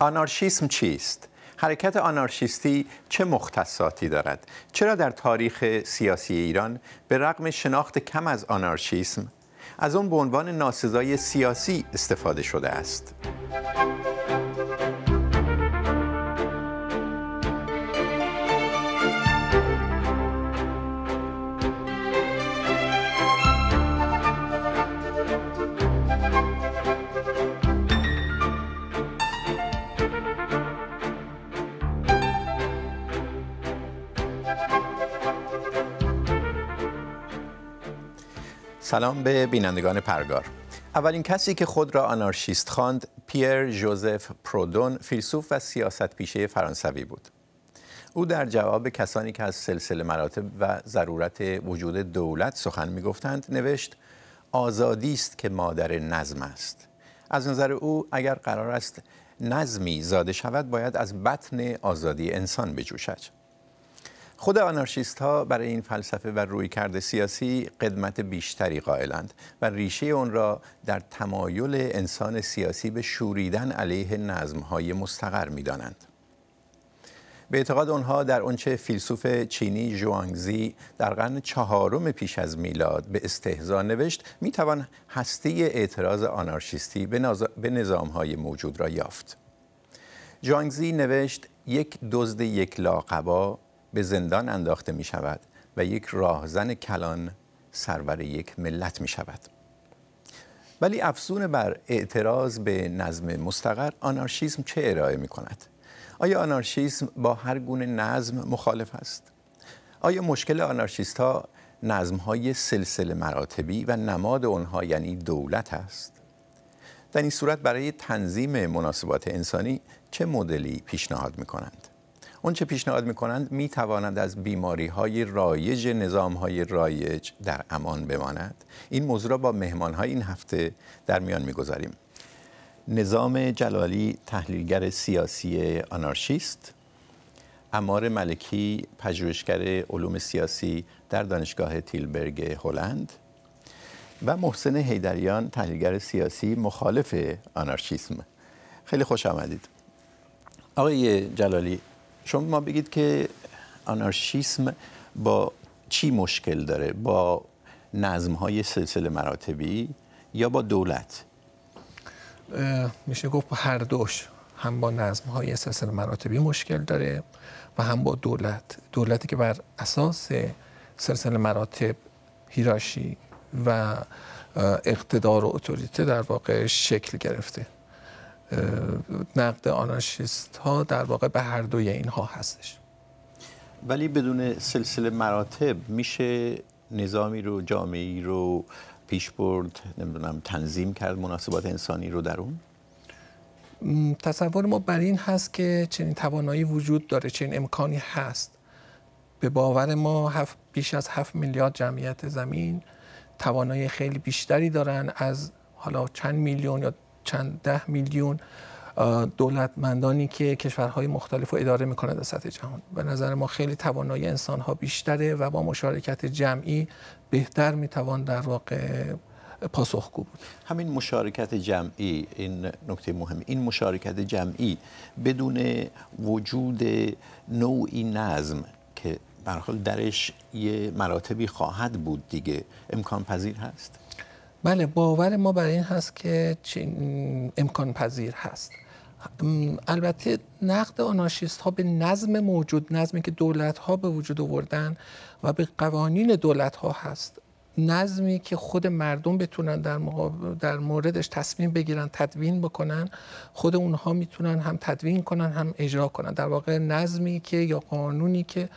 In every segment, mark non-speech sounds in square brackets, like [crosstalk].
آنارشیسم چیست؟ حرکت آنارشیستی چه مختصاتی دارد؟ چرا در تاریخ سیاسی ایران به رغم شناخت کم از آنارشیسم از اون به عنوان ناسزای سیاسی استفاده شده است؟ سلام به بینندگان پرگار اولین کسی که خود را آنارشیست خواند پیر جوزف پرودون فیلسوف و پیشه فرانسوی بود او در جواب کسانی که از سلسله مراتب و ضرورت وجود دولت سخن میگفتند نوشت آزادی است که مادر نظم است از نظر او اگر قرار است نظمی زاده شود باید از بطن آزادی انسان بجوشد خود آنارشیست ها برای این فلسفه و روی کرده سیاسی قدمت بیشتری قائلند و ریشه اون را در تمایل انسان سیاسی به شوریدن علیه نظم های مستقر می دانند. به اعتقاد آنها در آنچه فیلسوف چینی جوانگزی در قرن چهارم پیش از میلاد به استهزا نوشت توان هسته اعتراض آنارشیستی به های موجود را یافت جوانگزی نوشت یک دزد یک لاقبا به زندان انداخته می شود و یک راهزن کلان سرور یک ملت می شود ولی افزون بر اعتراض به نظم مستقر آنارشیزم چه ارائه می کند؟ آیا آنارشیزم با هر گونه نظم مخالف است؟ آیا مشکل آنارشیست ها نظم های سلسله مراتبی و نماد آنها یعنی دولت است؟ در این صورت برای تنظیم مناسبات انسانی چه مدلی پیشنهاد می کنند؟ چه پیشنهاد میکنند میتواند از بیماری های رایج نظام های رایج در امان بماند این موضوع را با مهمان های این هفته در میان میگذاریم نظام جلالی تحلیلگر سیاسی آنارشیست امار ملکی پژوهشگر علوم سیاسی در دانشگاه تیلبرگ هلند و محسن هیدریان تحلیلگر سیاسی مخالف آنارشیسم خیلی خوش آمدید آقای جلالی شما بگید که آنارشیسم با چی مشکل داره با نظم های سلسله مراتبی یا با دولت میشه گفت هر دوش هم با نظم های سلسله مراتبی مشکل داره و هم با دولت دولتی که بر اساس سلسله مراتب هیراشی و اقتدار و اتوریته در واقع شکل گرفته نقد آنارشیست ها در واقع به هر دوی اینها هستش ولی بدون سلسله مراتب میشه نظامی رو جامعه ای رو پیش برد نمیدونم تنظیم کرد مناسبات انسانی رو در اون تصور ما بر این هست که چنین توانایی وجود داره چنین امکانی هست به باور ما بیش از 7 میلیارد جمعیت زمین توانایی خیلی بیشتری دارن از حالا چند میلیون یا چند ده میلیون دولتمندانی که کشورهای مختلف رو اداره میکنند در سطح جهان به نظر ما خیلی توانایی انسان ها بیشتره و با مشارکت جمعی بهتر میتوان در واقع پاسخگو بود همین مشارکت جمعی این نکته مهم این مشارکت جمعی بدون وجود نوعی نظم که به درش یه مراتبی خواهد بود دیگه امکان پذیر هست بله باور ما برای این هست که امکان پذیر هست البته نقد آناشیست ها به نظم موجود نظمی که دولت ها به وجود آوردن و به قوانین دولت ها هست نظمی که خود مردم بتونن در, در موردش تصمیم بگیرن تدوین بکنن خود اونها میتونن هم تدوین کنن هم اجرا کنن در واقع نظمی که یا قانونی که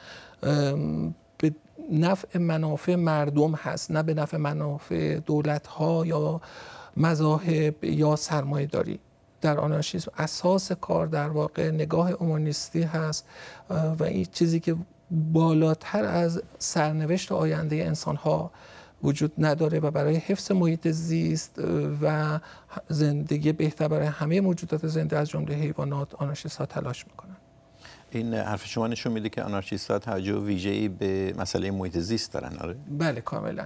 نفع منافع مردم هست نه به نفع منافع دولت ها یا مذاهب یا سرمایه داری در آنارشیسم اساس کار در واقع نگاه اومانیستی هست و این چیزی که بالاتر از سرنوشت آینده انسان ها وجود نداره و برای حفظ محیط زیست و زندگی بهتر برای همه موجودات زنده از جمله حیوانات آنارشیست ها تلاش میکنن این حرف شما نشون میده که ها توجه ای به مسئله محیط زیست دارن آره بله کاملا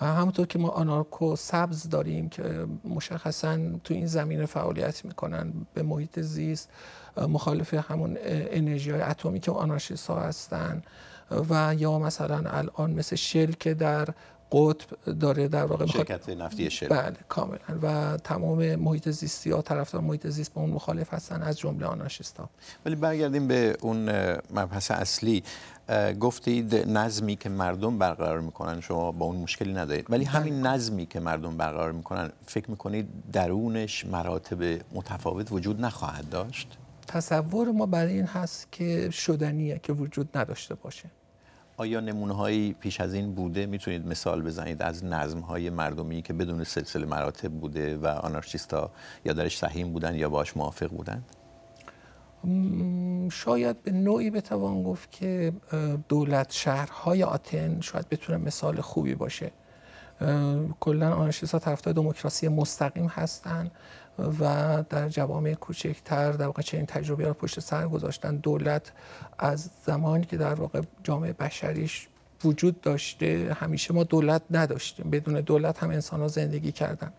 همونطور که ما آنارکو سبز داریم که مشخصا تو این زمینه فعالیت میکنن به محیط زیست مخالف همون انرژی های اتمی که آنارشیست ها هستن و یا مثلا الان مثل شل که در قطب داره در واقع شرکت نفتی شل بله کاملا و تمام محیط زیستی ها طرفدار محیط زیست به اون مخالف هستن از جمله ها. ولی برگردیم به اون مبحث اصلی گفتید نظمی که مردم برقرار میکنن شما با اون مشکلی ندارید ولی همین بله. نظمی که مردم برقرار میکنن فکر میکنید درونش مراتب متفاوت وجود نخواهد داشت تصور ما برای این هست که شدنیه که وجود نداشته باشه آیا نمونه پیش از این بوده میتونید مثال بزنید از نظم های مردمی که بدون سلسله مراتب بوده و آنارشیستا یا درش صحیم بودن یا باش موافق بودند شاید به نوعی بتوان گفت که دولت شهرهای آتن شاید بتونه مثال خوبی باشه کلا آنارشیست ها طرفدار دموکراسی مستقیم هستند و در جوامع کوچکتر در واقع چنین تجربه رو پشت سر گذاشتن دولت از زمانی که در واقع جامعه بشریش وجود داشته همیشه ما دولت نداشتیم بدون دولت هم انسان ها زندگی کردن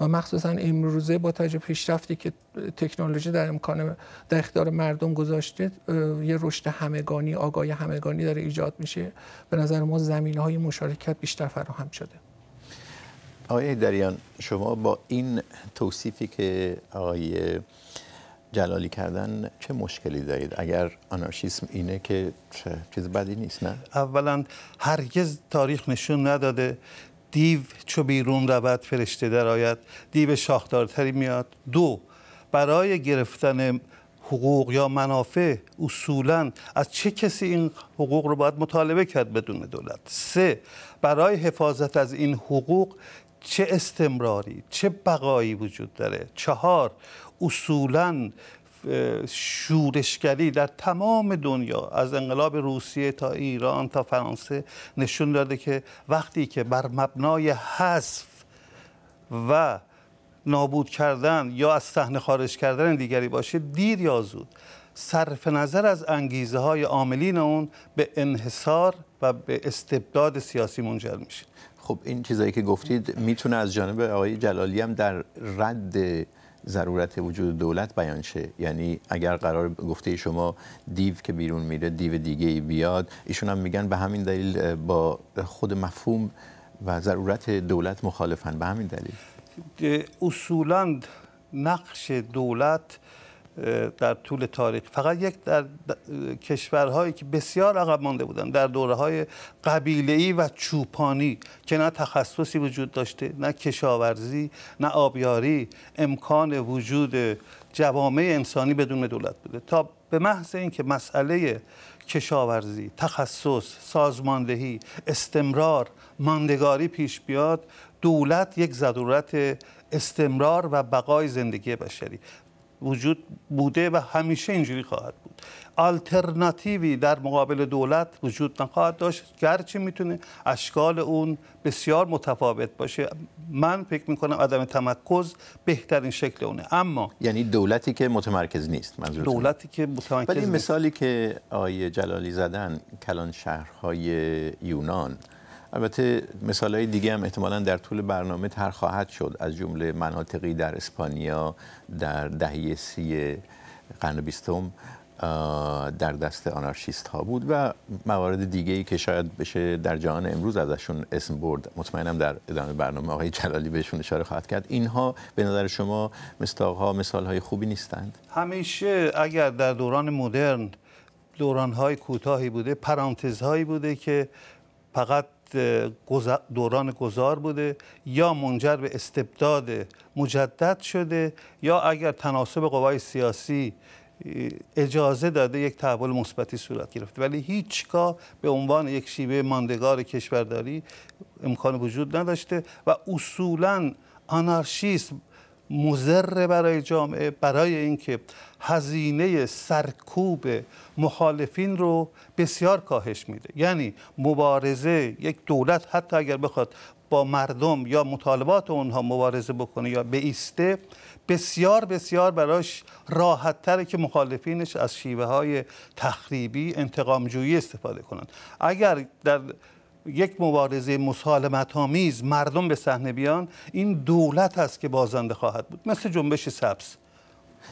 و مخصوصا امروزه با تجربه پیشرفتی که تکنولوژی در امکان در اختیار مردم گذاشته یه رشد همگانی آگاهی همگانی داره ایجاد میشه به نظر ما زمینه های مشارکت بیشتر فراهم شده آقای دریان شما با این توصیفی که آقای جلالی کردن چه مشکلی دارید اگر آنارشیسم اینه که چیز بدی نیست نه اولا هرگز تاریخ نشون نداده دیو چو بیرون رود فرشته درآید دیو شاخدارتری میاد دو برای گرفتن حقوق یا منافع اصولا از چه کسی این حقوق رو باید مطالبه کرد بدون دولت سه برای حفاظت از این حقوق چه استمراری چه بقایی وجود داره چهار اصولا شورشگری در تمام دنیا از انقلاب روسیه تا ایران تا فرانسه نشون داده که وقتی که بر مبنای حذف و نابود کردن یا از صحنه خارج کردن دیگری باشه دیر یا زود صرف نظر از انگیزه های عاملین اون به انحصار و به استبداد سیاسی منجر میشه خب این چیزایی که گفتید میتونه از جانب آقای جلالی هم در رد ضرورت وجود دولت بیان شه یعنی اگر قرار گفته شما دیو که بیرون میره دیو دیگه ای بیاد ایشون هم میگن به همین دلیل با خود مفهوم و ضرورت دولت مخالفن به همین دلیل اصولا نقش دولت در طول تاریخ فقط یک در, کشورهایی که بسیار عقب مانده بودن در دوره های و چوپانی که نه تخصصی وجود داشته نه کشاورزی نه آبیاری امکان وجود جوامع انسانی بدون دولت بوده تا به محض اینکه مسئله کشاورزی تخصص سازماندهی استمرار ماندگاری پیش بیاد دولت یک ضرورت استمرار و بقای زندگی بشری وجود بوده و همیشه اینجوری خواهد بود آلترناتیوی در مقابل دولت وجود نخواهد داشت گرچه میتونه اشکال اون بسیار متفاوت باشه من فکر میکنم عدم تمرکز بهترین شکل اونه اما یعنی دولتی که متمرکز نیست دولتی که متمرکز ولی مثالی که آیه جلالی زدن کلان شهرهای یونان البته مثال های دیگه هم احتمالا در طول برنامه تر خواهد شد از جمله مناطقی در اسپانیا در دهه سی قرن بیستم در دست آنارشیست ها بود و موارد دیگه ای که شاید بشه در جهان امروز ازشون اسم برد مطمئنم در ادامه برنامه آقای جلالی بهشون اشاره خواهد کرد اینها به نظر شما مستاقها مثال های خوبی نیستند همیشه اگر در دوران مدرن دوران های کوتاهی بوده پرانتز هایی بوده که فقط دوران گذار بوده یا منجر به استبداد مجدد شده یا اگر تناسب قوای سیاسی اجازه داده یک تحول مثبتی صورت گرفته ولی هیچگاه به عنوان یک شیوه ماندگار کشورداری امکان وجود نداشته و اصولا آنارشیسم مزر برای جامعه برای اینکه هزینه سرکوب مخالفین رو بسیار کاهش میده یعنی مبارزه یک دولت حتی اگر بخواد با مردم یا مطالبات اونها مبارزه بکنه یا بیسته بسیار بسیار براش راحت تره که مخالفینش از شیوه های تخریبی انتقامجویی استفاده کنند اگر در یک مبارزه مسالمت آمیز مردم به صحنه بیان این دولت است که بازنده خواهد بود مثل جنبش سبز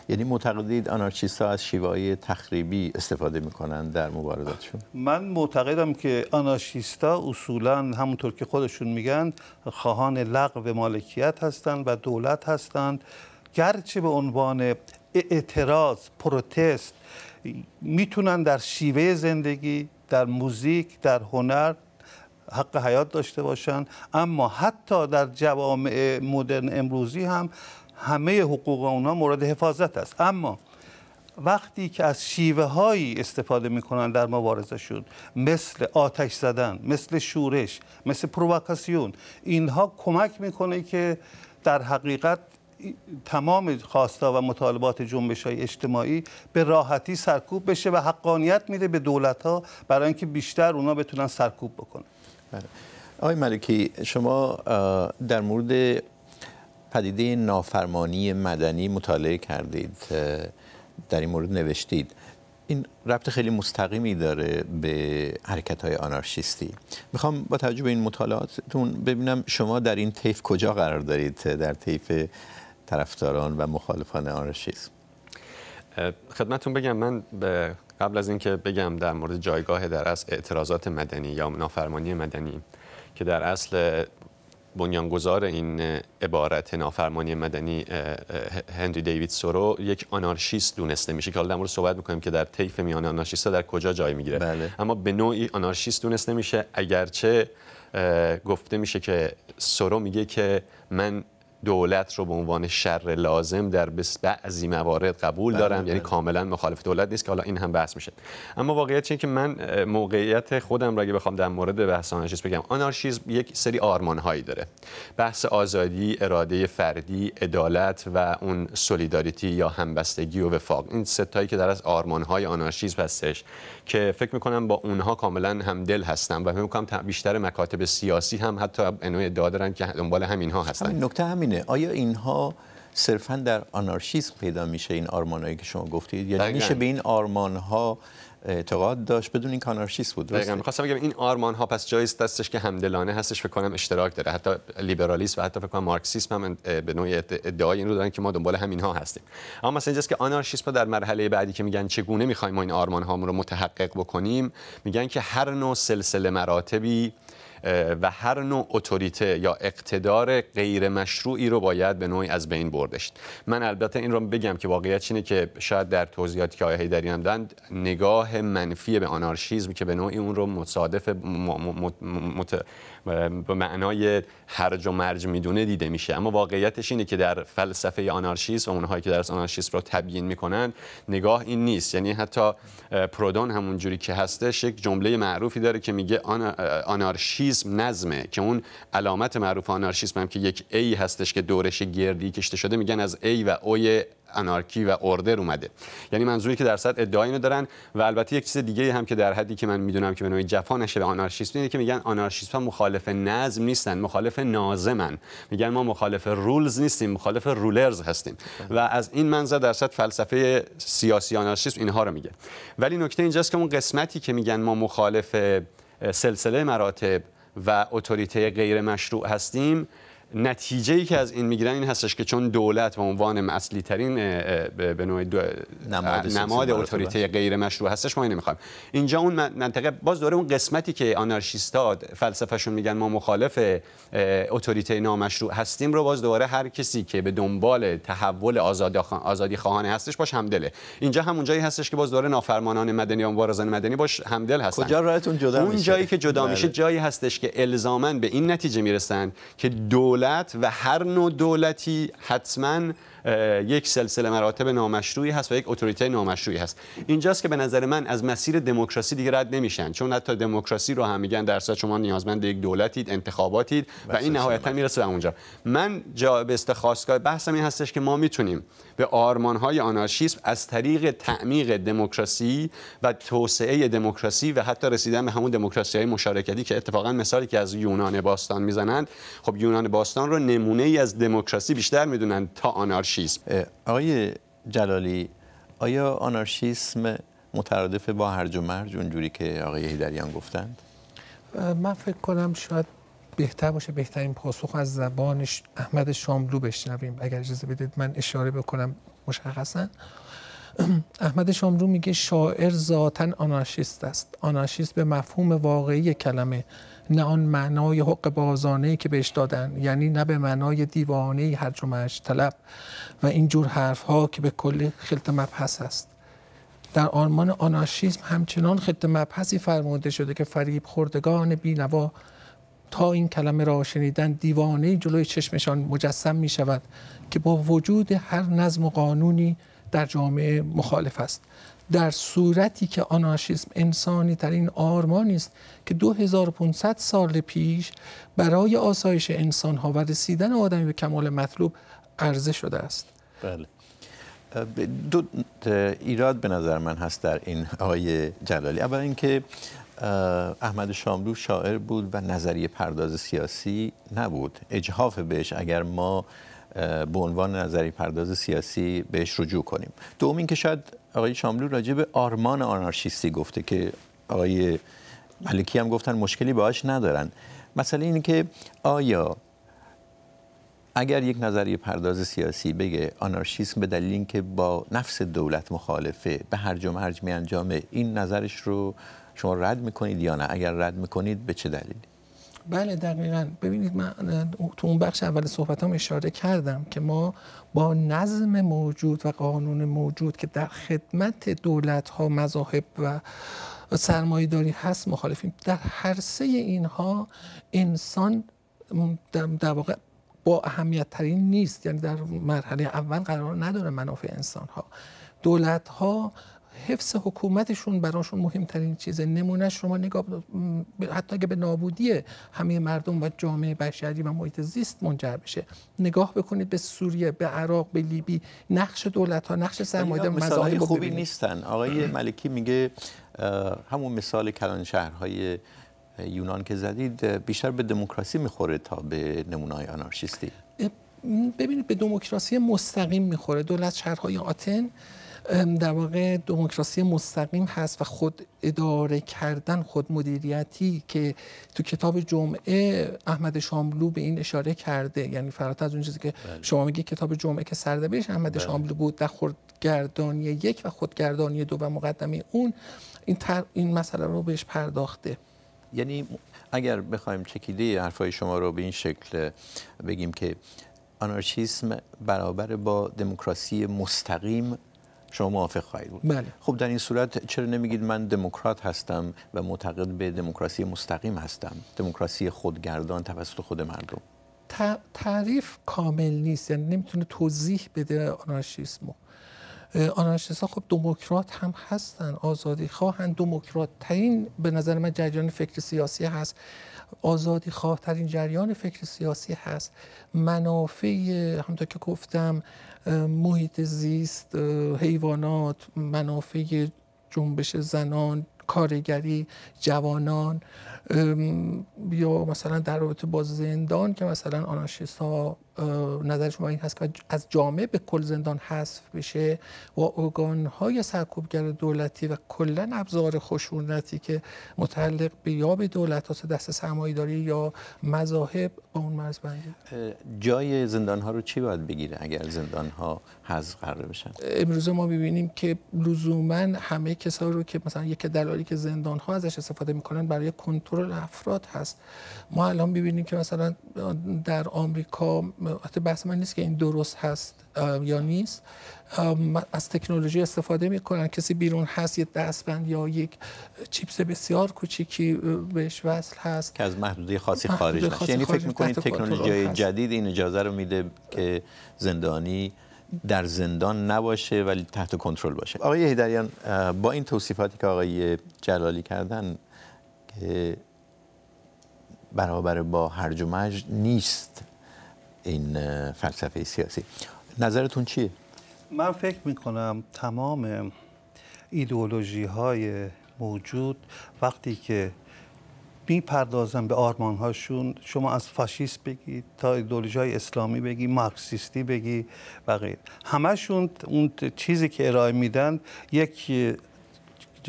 یعنی معتقدید آنارچیست ها از شیوه تخریبی استفاده میکنند در مبارزاتشون من معتقدم که آنارشیست ها اصولا همونطور که خودشون میگن خواهان لغو مالکیت هستند و دولت هستند گرچه به عنوان اعتراض پروتست میتونن در شیوه زندگی در موزیک در هنر حق حیات داشته باشن اما حتی در جوامع مدرن امروزی هم همه حقوق اونها مورد حفاظت است اما وقتی که از شیوه هایی استفاده میکنن در مبارزه شد مثل آتش زدن مثل شورش مثل پرووکاسیون اینها کمک میکنه که در حقیقت تمام خواستا و مطالبات جنبش های اجتماعی به راحتی سرکوب بشه و حقانیت میده به دولت ها برای اینکه بیشتر اونا بتونن سرکوب بکنن بله. آقای ملکی شما در مورد پدیده نافرمانی مدنی مطالعه کردید در این مورد نوشتید این ربط خیلی مستقیمی داره به حرکت های آنارشیستی میخوام با توجه به این مطالعاتتون ببینم شما در این طیف کجا قرار دارید در طیف طرفداران و مخالفان آنارشیسم خدمتون بگم من به قبل از اینکه بگم در مورد جایگاه در اصل اعتراضات مدنی یا نافرمانی مدنی که در اصل بنیانگذار این عبارت نافرمانی مدنی هنری دیوید سورو یک آنارشیست دونسته میشه که حالا در مورد صحبت میکنیم که در طیف میان آنارشیست در کجا جای میگیره بله. اما به نوعی آنارشیست دونسته میشه اگرچه گفته میشه که سورو میگه که من دولت رو به عنوان شر لازم در بعضی موارد قبول بله، دارم یعنی بله. کاملا مخالف دولت نیست که حالا این هم بحث میشه اما واقعیت چیه که من موقعیت خودم را اگه بخوام در مورد بحث آنارشیسم بگم آنارشیسم یک سری آرمان هایی داره بحث آزادی اراده فردی عدالت و اون سولیداریتی یا همبستگی و وفاق این تایی که در از آرمان های آنارشیسم هستش که فکر میکنم با اونها کاملا همدل هستم و فکر میکنم بیشتر مکاتب سیاسی هم حتی انو ادعا دارن که دنبال همین ها هستن نکته همین آیا اینها صرفا در آنارشیسم پیدا میشه این آرمانهایی که شما گفتید یعنی میشه به این آرمان ها اعتقاد داشت بدون این کانارشیس بود دقیقاً می‌خواستم بگم این آرمان ها پس جایی دستش که همدلانه هستش فکر کنم اشتراک داره حتی لیبرالیسم و حتی فکر کنم مارکسیسم هم به نوعی ادعای این رو دارن که ما دنبال همین ها هستیم اما مثلا اینجاست که آنارشیسم در مرحله بعدی که میگن چگونه میخوایم ما این آرمان هامون رو متحقق بکنیم میگن که هر نوع سلسله مراتبی و هر نوع اتوریته یا اقتدار غیر مشروعی رو باید به نوعی از بین بردش من البته این رو بگم که واقعیت چینه که شاید در توضیحاتی که آیه هیدری هم دادن نگاه منفی به آنارشیزم که به نوعی اون رو مصادف به معنای هرج و مرج میدونه دیده میشه اما واقعیتش اینه که در فلسفه آنارشیسم و اونهایی که درس آنارشیسم رو تبیین میکنن نگاه این نیست یعنی حتی پرودون همون جوری که هستش یک جمله معروفی داره که میگه آنارشیسم نظمه که اون علامت معروف آنارشیسم هم که یک ای هستش که دورش گردی کشته شده میگن از ای و اوی انارکی و اوردر اومده یعنی منظوری که در صد ادعای اینو دارن و البته یک چیز دیگه هم که در حدی که من میدونم که به نوعی جفا نشه به آنارشیست اینه که میگن آنارشیست ها مخالف نظم نیستن مخالف نازمن میگن ما مخالف رولز نیستیم مخالف رولرز هستیم و از این منظر در صد فلسفه سیاسی آنارشیست اینها رو میگه ولی نکته اینجاست که اون قسمتی که میگن ما مخالف سلسله مراتب و اتوریته غیر مشروع هستیم نتیجه ای که از این میگیرن این هستش که چون دولت و عنوان اصلی ترین به نوع نماد, نماد اتوریته غیر مشروع هستش ما این نمیخوایم اینجا اون منطقه باز دوره اون قسمتی که آنارشیستا فلسفهشون میگن ما مخالف اتوریته نامشروع هستیم رو باز دوباره هر کسی که به دنبال تحول آزادی, آزادی خواهانه هستش باش همدله اینجا همون جایی هستش که باز دوره نافرمانان مدنی و مبارزان مدنی باش همدل هستن کجا رایتون جدا اون جایی که جدا میشه بله. جایی هستش که الزاما به این نتیجه میرسن که دولت دولت و هر نوع دولتی حتما یک سلسله مراتب نامشروعی هست و یک اتوریته نامشروعی هست اینجاست که به نظر من از مسیر دموکراسی دیگه رد نمیشن چون حتی دموکراسی رو هم میگن در شما نیازمند یک دولتید انتخاباتید و این نهایتا میرسه به اونجا من جا به استخواستگاه بحثم این هستش که ما میتونیم به آرمان های آنارشیسم از طریق تعمیق دموکراسی و توسعه دموکراسی و حتی رسیدن به همون دموکراسی های مشارکتی که اتفاقا مثالی که از یونان باستان میزنند خب یونان باستان رو نمونه ای از دموکراسی بیشتر میدونن تا آنارشیسم آنارشیسم آقای جلالی آیا آنارشیسم مترادف با هرج و مرج اونجوری که آقای هیدریان گفتند من فکر کنم شاید بهتر باشه بهترین پاسخ از زبان احمد شاملو بشنویم اگر اجازه بدید من اشاره بکنم مشخصا [clears throat] احمد شاملو میگه شاعر ذاتا آنارشیست است آنارشیست به مفهوم واقعی کلمه نه آن معنای حق بازانه که بهش دادن یعنی نه به معنای دیوانه هرج و طلب و این جور حرف ها که به کلی خلط مبحث است در آرمان آناشیزم همچنان خلط مبحثی فرموده شده که فریب خوردگان بینوا تا این کلمه را شنیدن دیوانه جلوی چشمشان مجسم می شود که با وجود هر نظم و قانونی در جامعه مخالف است در صورتی که آناشیسم انسانی ترین آرمان است که 2500 سال پیش برای آسایش انسان ها و رسیدن آدمی به کمال مطلوب عرضه شده است بله دو ایراد به نظر من هست در این آقای جلالی اول اینکه احمد شاملو شاعر بود و نظریه پرداز سیاسی نبود اجهاف بهش اگر ما به عنوان نظری پرداز سیاسی بهش رجوع کنیم دوم اینکه شاید آقای شاملو راجع به آرمان آنارشیستی گفته که آقای ملکی هم گفتن مشکلی باهاش ندارن مسئله اینه که آیا اگر یک نظریه پرداز سیاسی بگه آنارشیسم به دلیل اینکه با نفس دولت مخالفه به هر و مرج می انجامه این نظرش رو شما رد میکنید یا نه اگر رد میکنید به چه دلیلی بله دقیقا ببینید من تو اون بخش اول هم اشاره کردم که ما با نظم موجود و قانون موجود که در خدمت دولت ها مذاهب و داری هست مخالفیم در هر سه اینها انسان در واقع با اهمیت ترین نیست یعنی در مرحله اول قرار نداره منافع انسان ها دولت ها حفظ حکومتشون براشون مهمترین چیزه نمونهش شما نگاه حتی اگه به نابودی همه مردم و جامعه بشری و محیط زیست منجر بشه نگاه بکنید به سوریه به عراق به لیبی نقش دولت ها نقش سرمایه های خوبی نیستن آقای بله. ملکی میگه همون مثال کلان شهرهای یونان که زدید بیشتر به دموکراسی میخوره تا به های آنارشیستی ببینید به دموکراسی مستقیم میخوره دولت شهرهای آتن در واقع دموکراسی مستقیم هست و خود اداره کردن خود مدیریتی که تو کتاب جمعه احمد شاملو به این اشاره کرده یعنی فراتر از اون چیزی که بله. شما میگی کتاب جمعه که سردبیرش احمد بله. شاملو بود در خودگردانی یک و خودگردانی دو و مقدمه اون این, تر این مسئله رو بهش پرداخته یعنی اگر بخوایم چکیده حرفای شما رو به این شکل بگیم که آنارشیسم برابر با دموکراسی مستقیم شما موافق خواهید بود بله. خب در این صورت چرا نمیگید من دموکرات هستم و معتقد به دموکراسی مستقیم هستم دموکراسی خودگردان توسط خود مردم تعریف کامل نیست یعنی نمیتونه توضیح بده آنارشیسمو آنارشیست ها خب دموکرات هم هستن آزادی خواهن دموکرات ترین به نظر من جریان فکر سیاسی هست آزادی خواه ترین جریان فکر سیاسی هست منافع همونطور که گفتم محیط زیست حیوانات منافع جنبش زنان کارگری جوانان یا مثلا در رابطه با زندان که مثلا آناشیست ها نظر شما این هست که از جامعه به کل زندان حذف بشه و ارگان های سرکوبگر دولتی و کلا ابزار خشونتی که متعلق به یا به دولت هاست دست داری یا مذاهب با اون مرز بنده جای زندان ها رو چی باید بگیره اگر زندان ها حذف قرار بشن امروز ما ببینیم که لزوما همه کسا رو که مثلا یک دلالی که زندان ها ازش استفاده میکنن برای کنترل کنترل افراد هست ما الان ببینیم که مثلا در آمریکا حتی بحث من نیست که این درست هست یا نیست از تکنولوژی استفاده میکنن کسی بیرون هست یه دستبند یا یک چیپس بسیار کوچیکی بهش وصل هست که از محدوده خاصی خارج نشه یعنی فکر میکنید تکنولوژی جدید این اجازه رو میده که زندانی در زندان نباشه ولی تحت کنترل باشه آقای هیدریان با این توصیفاتی که آقای جلالی کردن برابر با هرج و نیست این فلسفه سیاسی نظرتون چیه؟ من فکر می کنم تمام ایدئولوژی های موجود وقتی که میپردازن به آرمان هاشون شما از فاشیست بگی تا ایدولوژی های اسلامی بگی مارکسیستی بگی و غیر همشون اون چیزی که ارائه میدن یک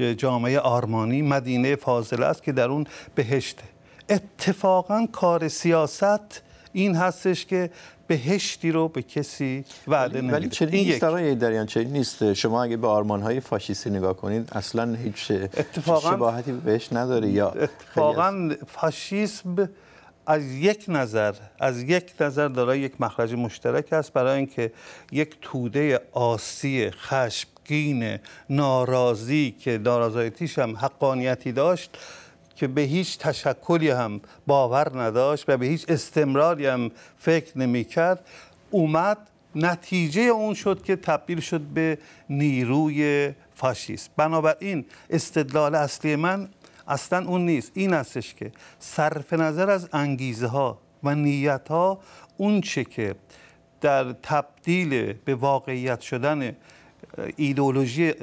جامعه آرمانی مدینه فاضله است که در اون بهشته اتفاقا کار سیاست این هستش که بهشتی رو به کسی وعده نمیده ولی چنین نیست آقای دریان چنین نیست شما اگه به آرمان های فاشیستی نگاه کنید اصلا هیچ شباهتی بهش نداره یا اتفاقا فاشیسم از یک نظر از یک نظر دارای یک مخرج مشترک است برای اینکه یک توده آسی خشم غمگین ناراضی که نارضایتیش هم حقانیتی داشت که به هیچ تشکلی هم باور نداشت و به هیچ استمراری هم فکر نمیکرد اومد نتیجه اون شد که تبدیل شد به نیروی فاشیست بنابراین استدلال اصلی من اصلا اون نیست این استش که صرف نظر از انگیزه ها و نیت ها اون چه که در تبدیل به واقعیت شدن ایدئولوژی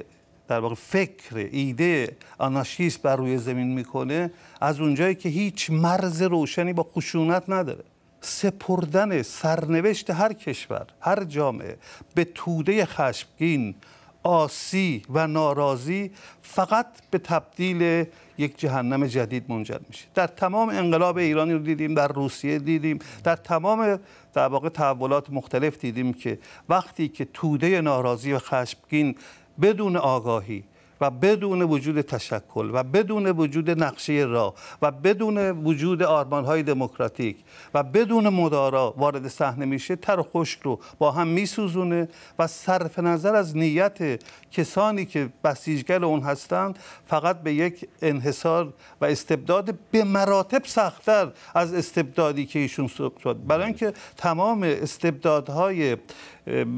در واقع فکر ایده آناشیست بر روی زمین میکنه از اونجایی که هیچ مرز روشنی با خشونت نداره سپردن سرنوشت هر کشور هر جامعه به توده خشمگین آسی و ناراضی فقط به تبدیل یک جهنم جدید منجر میشه در تمام انقلاب ایرانی رو دیدیم در روسیه دیدیم در تمام در واقع تحولات مختلف دیدیم که وقتی که توده ناراضی و خشمگین بدون آگاهی و بدون وجود تشکل و بدون وجود نقشه راه و بدون وجود آرمانهای دموکراتیک و بدون مدارا وارد صحنه میشه تر و خشک رو با هم میسوزونه و صرف نظر از نیت کسانی که بسیجگر اون هستند فقط به یک انحصار و استبداد به مراتب سختتر از استبدادی که ایشون صحبت شد برای اینکه تمام استبدادهای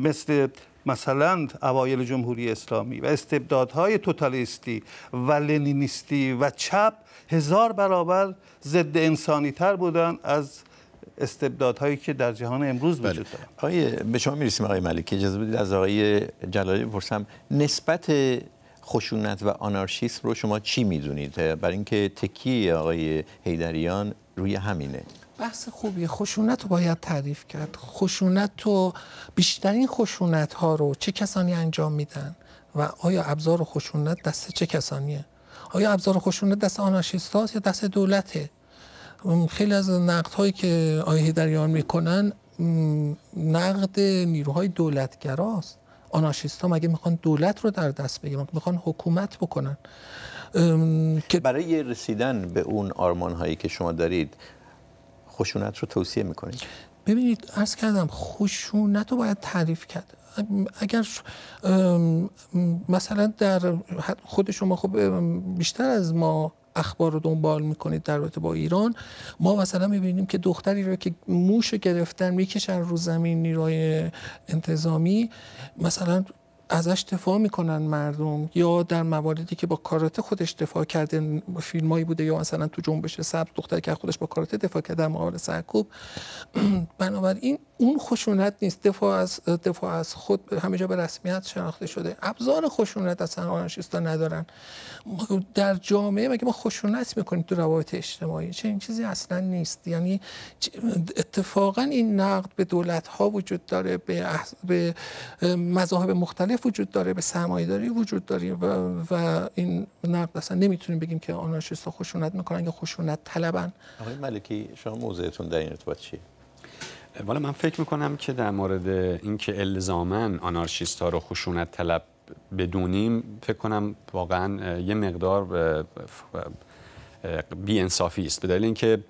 مثل مثلا اوایل جمهوری اسلامی و استبدادهای توتالیستی و لنینیستی و چپ هزار برابر ضد انسانی تر بودن از استبدادهایی که در جهان امروز بله. وجود دارد آقای به شما میرسیم آقای ملکی اجازه بدید از آقای جلالی بپرسم نسبت خشونت و آنارشیسم رو شما چی میدونید برای اینکه تکیه آقای هیدریان روی همینه بحث خوبی خشونت رو باید تعریف کرد خشونت رو بیشترین خشونت ها رو چه کسانی انجام میدن و آیا ابزار خشونت دست چه کسانیه آیا ابزار خشونت دست آنارشیست یا دست دولته خیلی از نقد هایی که آیه دریان میکنن نقد نیروهای دولتگراست آناشیست ها مگه میخوان دولت رو در دست بگیرن میخوان حکومت بکنن برای رسیدن به اون آرمان هایی که شما دارید خشونت رو توصیه میکنید ببینید ارز کردم خشونت رو باید تعریف کرد اگر مثلا در خود شما خب بیشتر از ما اخبار رو دنبال میکنید در رابطه با ایران ما مثلا میبینیم که دختری رو که موش گرفتن میکشن رو زمین نیروهای انتظامی مثلا ازش دفاع میکنن مردم یا در مواردی که با کاراته خودش دفاع کرده فیلمایی بوده یا مثلا تو جنبش سبز دختر که خودش با کاراته دفاع کرده در مقابل سرکوب [clears throat] بنابراین اون خشونت نیست دفاع از دفاع از خود همه جا به رسمیت شناخته شده ابزار خشونت اصلا آنارشیستا ندارن در جامعه مگه ما خشونت میکنیم تو روابط اجتماعی چه این چیزی اصلا نیست یعنی اتفاقا این نقد به دولت ها وجود داره به, احز... به مذاهب مختلف وجود داره به سرمایه‌داری وجود داره و, این نقد اصلا نمیتونیم بگیم که آنارشیستا خشونت میکنن یا خشونت طلبن آقای ملکی شما موضعتون در این ارتباط چیه والا من فکر میکنم که در مورد اینکه الزامن آنارشیست ها رو خشونت طلب بدونیم فکر کنم واقعا یه مقدار بی انصافی است به دلیل اینکه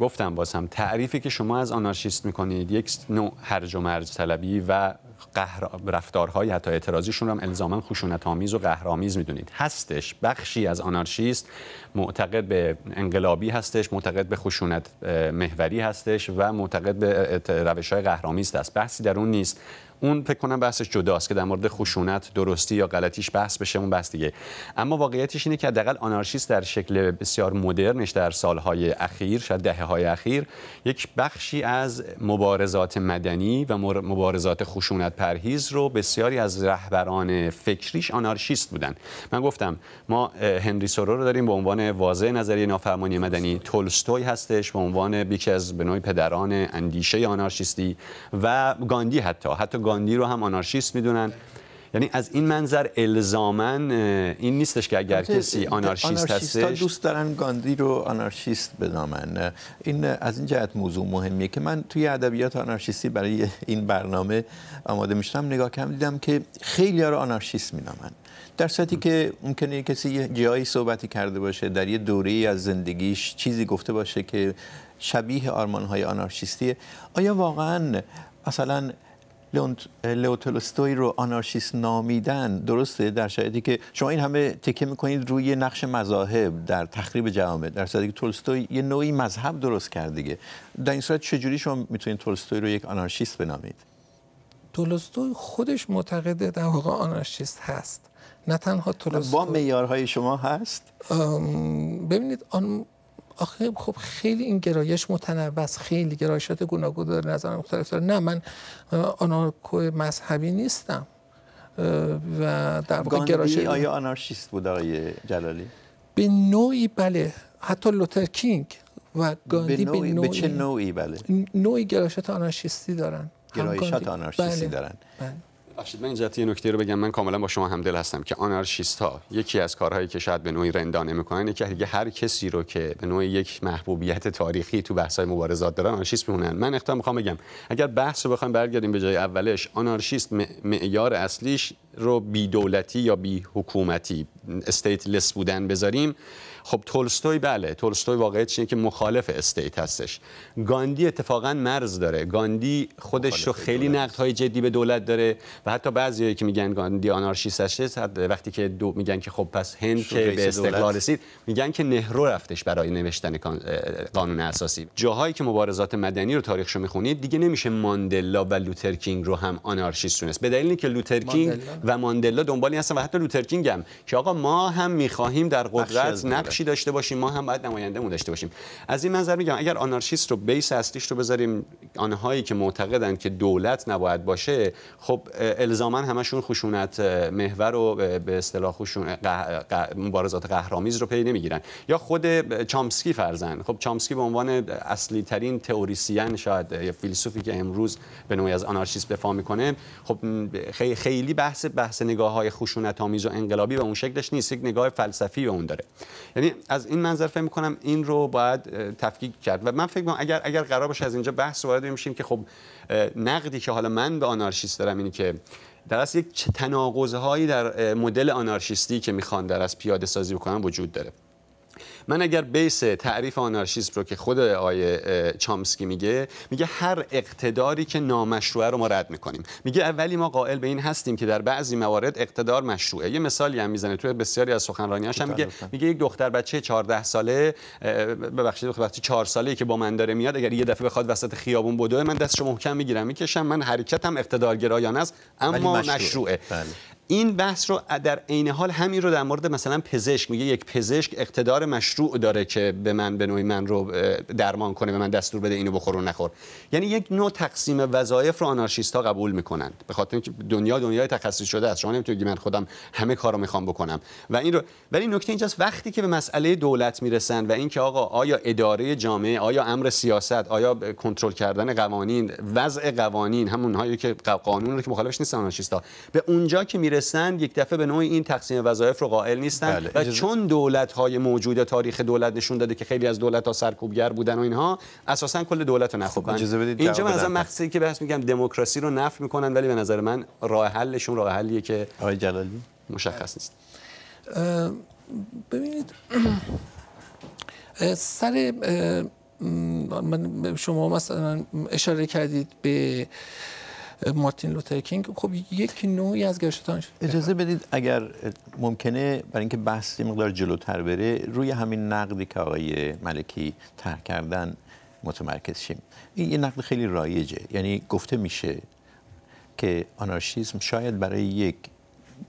گفتم واسم تعریفی که شما از آنارشیست میکنید یک نوع هرج و مرج طلبی و قهر رفتارهای حتی اعتراضیشون هم الزاما خشونت آمیز و قهرآمیز میدونید هستش بخشی از آنارشیست معتقد به انقلابی هستش معتقد به خشونت محوری هستش و معتقد به روشهای قهرآمیز است بحثی در اون نیست اون فکر کنم بحثش جداست که در مورد خشونت درستی یا غلطیش بحث بشه اون بحث دیگه اما واقعیتش اینه که حداقل آنارشیست در شکل بسیار مدرنش در سالهای اخیر شاید دهه های اخیر یک بخشی از مبارزات مدنی و مبارزات خشونت پرهیز رو بسیاری از رهبران فکریش آنارشیست بودن من گفتم ما هنری سورو رو داریم به عنوان واضح نظری نافرمانی مدنی تولستوی هستش به عنوان یکی از به پدران اندیشه آنارشیستی و گاندی حتی حتی گاندی رو هم آنارشیست میدونن یعنی از این منظر الزامن این نیستش که اگر کسی آنارشیست هستش دوست دارن گاندی رو آنارشیست بنامن این از این جهت موضوع مهمیه که من توی ادبیات آنارشیستی برای این برنامه آماده میشتم نگاه کردم دیدم که خیلی ها رو آنارشیست مینامن در صورتی که ممکنه کسی جایی صحبتی کرده باشه در یه دوره از زندگیش چیزی گفته باشه که شبیه های آنارشیستیه آیا واقعا مثلا لئو تولستوی رو آنارشیست نامیدن درسته در شرایطی که شما این همه تکه میکنید روی نقش مذاهب در تخریب جامعه در صورتی که تولستوی یه نوعی مذهب درست کرد دیگه در این صورت چجوری شما میتونید تولستوی رو یک آنارشیست بنامید تولستوی خودش معتقد در واقع آنارشیست هست نه تنها تولستوی با معیارهای شما هست ببینید آن آخه خب خیلی این گرایش متنوع است خیلی گرایشات گوناگون داره نظر مختلف داره نه من آنارکو مذهبی نیستم و در واقع گرایش آیا آنارشیست بود آقای جلالی به نوعی بله حتی لوتر کینگ و گاندی به, نوعی، به, چه نوعی بله نوعی گرایشات آنارشیستی دارن گرایشات آنارشیستی بله. دارن بله. بخشید من اینجا یه نکته رو بگم من کاملا با شما همدل هستم که آنارشیست ها یکی از کارهایی که شاید به نوعی رندانه میکنن اینه که دیگه هر کسی رو که به نوعی یک محبوبیت تاریخی تو بحث های مبارزات دارن آنارشیست میمونن من اختم میخوام بگم اگر بحث رو بخوایم برگردیم به جای اولش آنارشیست معیار اصلیش رو بی دولتی یا بی حکومتی استیتلس بودن بذاریم خب تولستوی بله تولستوی واقعیتش اینه که مخالف استیت هستش گاندی اتفاقا مرز داره گاندی خودش رو خیلی نقد های جدی به دولت داره و حتی بعضی هایی که میگن گاندی آنارشیست هست وقتی که دو میگن که خب پس هند که به استقلال رسید میگن که نهرو رفتش برای نوشتن قانون اساسی جاهایی که مبارزات مدنی رو می میخونید دیگه نمیشه ماندلا و لوترکینگ رو هم آنارشیست دونست به دلیل اینکه لوترکینگ و ماندلا دنبالی هستن و حتی لوترکینگ هم که آقا ما هم میخواهیم در قدرت نقشی داشته باشیم ما هم باید نمایندهمون داشته باشیم از این منظر میگم اگر آنارشیست رو بیس اصلیش رو بذاریم آنهایی که معتقدن که دولت نباید باشه خب الزاما همشون خشونت محور و به اصطلاح خشونت مبارزات قهرامیز رو پی نمیگیرن یا خود چامسکی فرزن خب چامسکی به عنوان اصلی ترین تئوریسین شاید یا فیلسوفی که امروز به نوعی از آنارشیست دفاع میکنه خب خیلی بحث بحث نگاه های خشونت آمیز و انقلابی به اون شکلش نیست یک نگاه فلسفی به اون داره یعنی از این منظر فکر میکنم این رو باید تفکیک کرد و من فکر اگر اگر قرار باشه از اینجا بحث وارد میشیم که خب نقدی که حالا من به آنارشیست دارم اینی که در یک تناقض هایی در مدل آنارشیستی که میخوان در از پیاده سازی بکنن وجود داره من اگر بیس تعریف آنارشیسم رو که خود آقای چامسکی میگه میگه هر اقتداری که نامشروعه رو ما رد میکنیم میگه اولی ما قائل به این هستیم که در بعضی موارد اقتدار مشروعه یه مثالی هم میزنه توی بسیاری از سخنرانی‌هاش هم میگه میگه یک دختر بچه 14 ساله ببخشید خب وقتی 4 ساله‌ای که با من داره میاد اگر یه دفعه بخواد وسط خیابون بدوه من دستش محکم میگیرم میکشم من حرکتم اقتدارگرایانه است اما مشروعه, مشروعه. بله. این بحث رو در عین حال همین رو در مورد مثلا پزشک میگه یک پزشک اقتدار مشروع داره که به من به نوعی من رو درمان کنه به من دستور بده اینو بخور و نخور یعنی یک نوع تقسیم وظایف رو آنارشیست ها قبول میکنند به خاطر اینکه دنیا دنیای تخصص شده است شما نمیتونید من خودم همه کارو میخوام بکنم و این رو ولی نکته اینجاست وقتی که به مسئله دولت میرسن و اینکه آقا آیا اداره جامعه آیا امر سیاست آیا کنترل کردن قوانین وضع قوانین همون هایی که قانون رو که مخالفش نیست آنارشیست ها به اونجا که میرسند یک دفعه به نوع این تقسیم وظایف رو قائل نیستن بله. و چون دولت های موجود تاریخ دولت نشون داده که خیلی از دولت ها سرکوبگر بودن و اینها اساسا کل دولت رو نخوبن خب اینجا من از مقصدی که بحث میگم دموکراسی رو نفی میکنن ولی به نظر من راه حلشون راه حلیه که آقای جلالی مشخص نیست ببینید سر من شما مثلا اشاره کردید به مارتین لوترکینگ خب یک نوعی از گشتان اجازه بدید اگر ممکنه برای اینکه بحث مقدار جلوتر بره روی همین نقدی که آقای ملکی طرح کردن متمرکز شیم این یه نقد خیلی رایجه یعنی گفته میشه که آنارشیزم شاید برای یک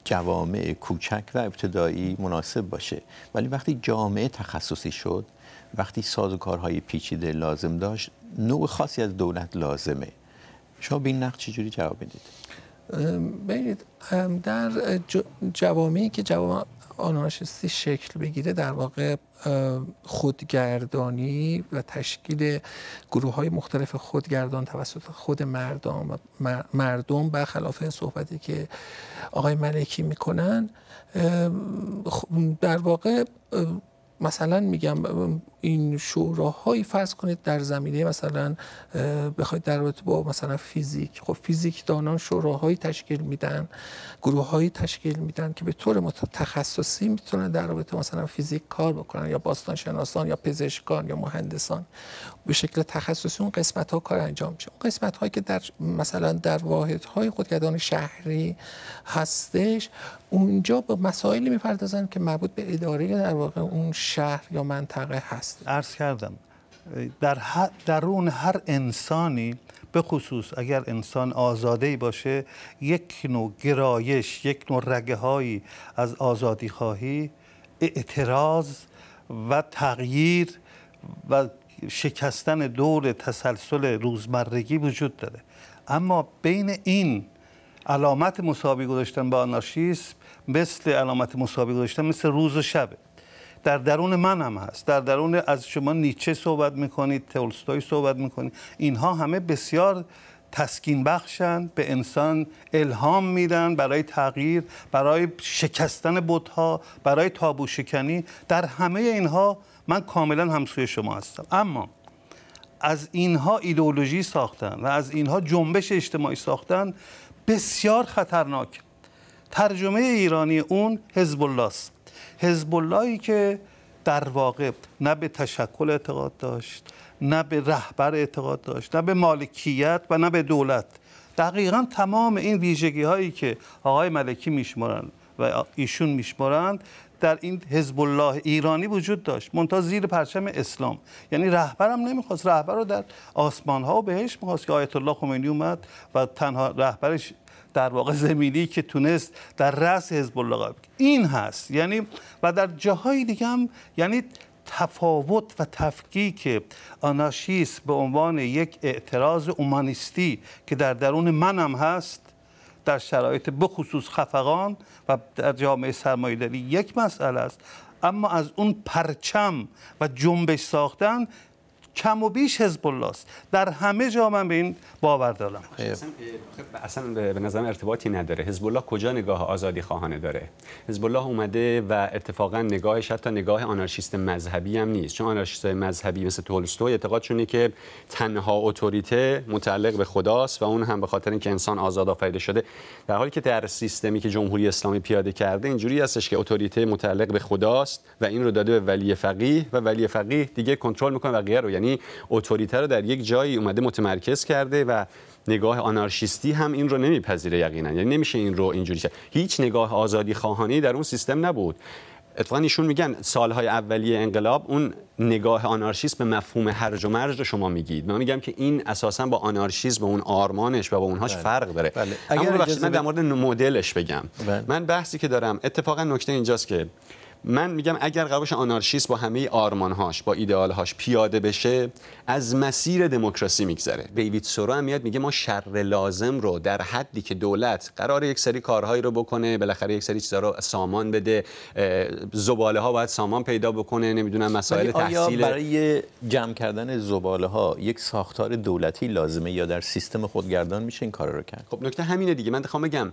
جوامع کوچک و ابتدایی مناسب باشه ولی وقتی جامعه تخصصی شد وقتی سازوکارهای پیچیده لازم داشت نوع خاصی از دولت لازمه شما به این نقد چجوری جواب میدید ببینید در جوامعی که جواب آنارشیستی شکل بگیره در واقع خودگردانی و تشکیل گروه های مختلف خودگردان توسط خود مردم و مردم برخلاف صحبتی که آقای ملکی میکنن در واقع مثلا میگم این شوراهایی فرض کنید در زمینه مثلا بخواید در رابطه با مثلا فیزیک خب فیزیک دانان شوراهایی تشکیل میدن گروههایی تشکیل میدن که به طور متخصصی میتونن در رابطه مثلا فیزیک کار بکنن یا باستان شناسان یا پزشکان یا مهندسان به شکل تخصصی اون قسمت ها کار انجام میشه اون قسمت هایی که در مثلا در واحد های خودگردان شهری هستش اونجا به مسائلی میپردازن که مربوط به اداره در واقع اون شهر یا منطقه هست هست عرض کردم در درون هر انسانی به خصوص اگر انسان آزاده باشه یک نوع گرایش یک نوع رگه هایی از آزادی خواهی اعتراض و تغییر و شکستن دور تسلسل روزمرگی وجود داره اما بین این علامت مساوی گذاشتن با آنارشیسم مثل علامت مساوی گذاشتن مثل روز و شبه در درون من هم هست در درون از شما نیچه صحبت میکنید تولستوی صحبت میکنید اینها همه بسیار تسکین بخشن به انسان الهام میدن برای تغییر برای شکستن بتها برای تابو شکنی در همه اینها من کاملا همسوی شما هستم اما از اینها ایدئولوژی ساختن و از اینها جنبش اجتماعی ساختن بسیار خطرناک ترجمه ایرانی اون حزب الله است حزب اللهی که در واقع نه به تشکل اعتقاد داشت نه به رهبر اعتقاد داشت نه به مالکیت و نه به دولت دقیقا تمام این ویژگی هایی که آقای ملکی میشمارند و ایشون میشمارند در این حزب الله ایرانی وجود داشت منتها زیر پرچم اسلام یعنی رهبرم نمیخواست رهبر رو در آسمان ها و بهش میخواست که آیت الله خمینی اومد و تنها رهبرش در واقع زمینی که تونست در رأس حزب الله این هست یعنی و در جاهای دیگه هم یعنی تفاوت و تفکیک آناشیس به عنوان یک اعتراض اومانیستی که در درون منم هست در شرایط بخصوص خفقان و در جامعه سرمایه‌داری یک مسئله است اما از اون پرچم و جنبش ساختن کم و بیش حزب الله است در همه جا من به این باور دارم خب. اصلا, به نظر ارتباطی نداره حزب الله کجا نگاه آزادی خواهانه داره حزب الله اومده و اتفاقا نگاهش حتی نگاه آنارشیست مذهبی هم نیست چون آنارشیست مذهبی مثل تولستوی اعتقادشونه که تنها اتوریته متعلق به خداست و اون هم به خاطر اینکه انسان آزاد آفریده شده در حالی که در سیستمی که جمهوری اسلامی پیاده کرده اینجوری هستش که اتوریته متعلق به خداست و این رو داده به ولی فقیه و ولی فقیه دیگه کنترل میکنه و رو یعنی یعنی اتوریته رو در یک جایی اومده متمرکز کرده و نگاه آنارشیستی هم این رو نمیپذیره یقینا یعنی نمیشه این رو اینجوری شد هیچ نگاه آزادی خواهانی در اون سیستم نبود اتفاقا ایشون میگن سالهای اولیه انقلاب اون نگاه آنارشیست به مفهوم هرج و مرج رو شما میگید من میگم که این اساسا با آنارشیست به اون آرمانش و با اونهاش بله. فرق داره بله. اما من در مورد مدلش بگم بله. من بحثی که دارم اتفاقا نکته اینجاست که من میگم اگر قرارش آنارشیست با همه آرمانهاش با ایدئالهاش پیاده بشه از مسیر دموکراسی میگذره دیوید سورو هم میاد میگه ما شر لازم رو در حدی که دولت قرار یک سری کارهایی رو بکنه بالاخره یک سری چیزها رو سامان بده زباله ها باید سامان پیدا بکنه نمیدونم مسائل تحصیل برای جمع کردن زباله ها یک ساختار دولتی لازمه یا در سیستم خودگردان میشه این کار رو کرد خب نکته همینه دیگه من میخوام بگم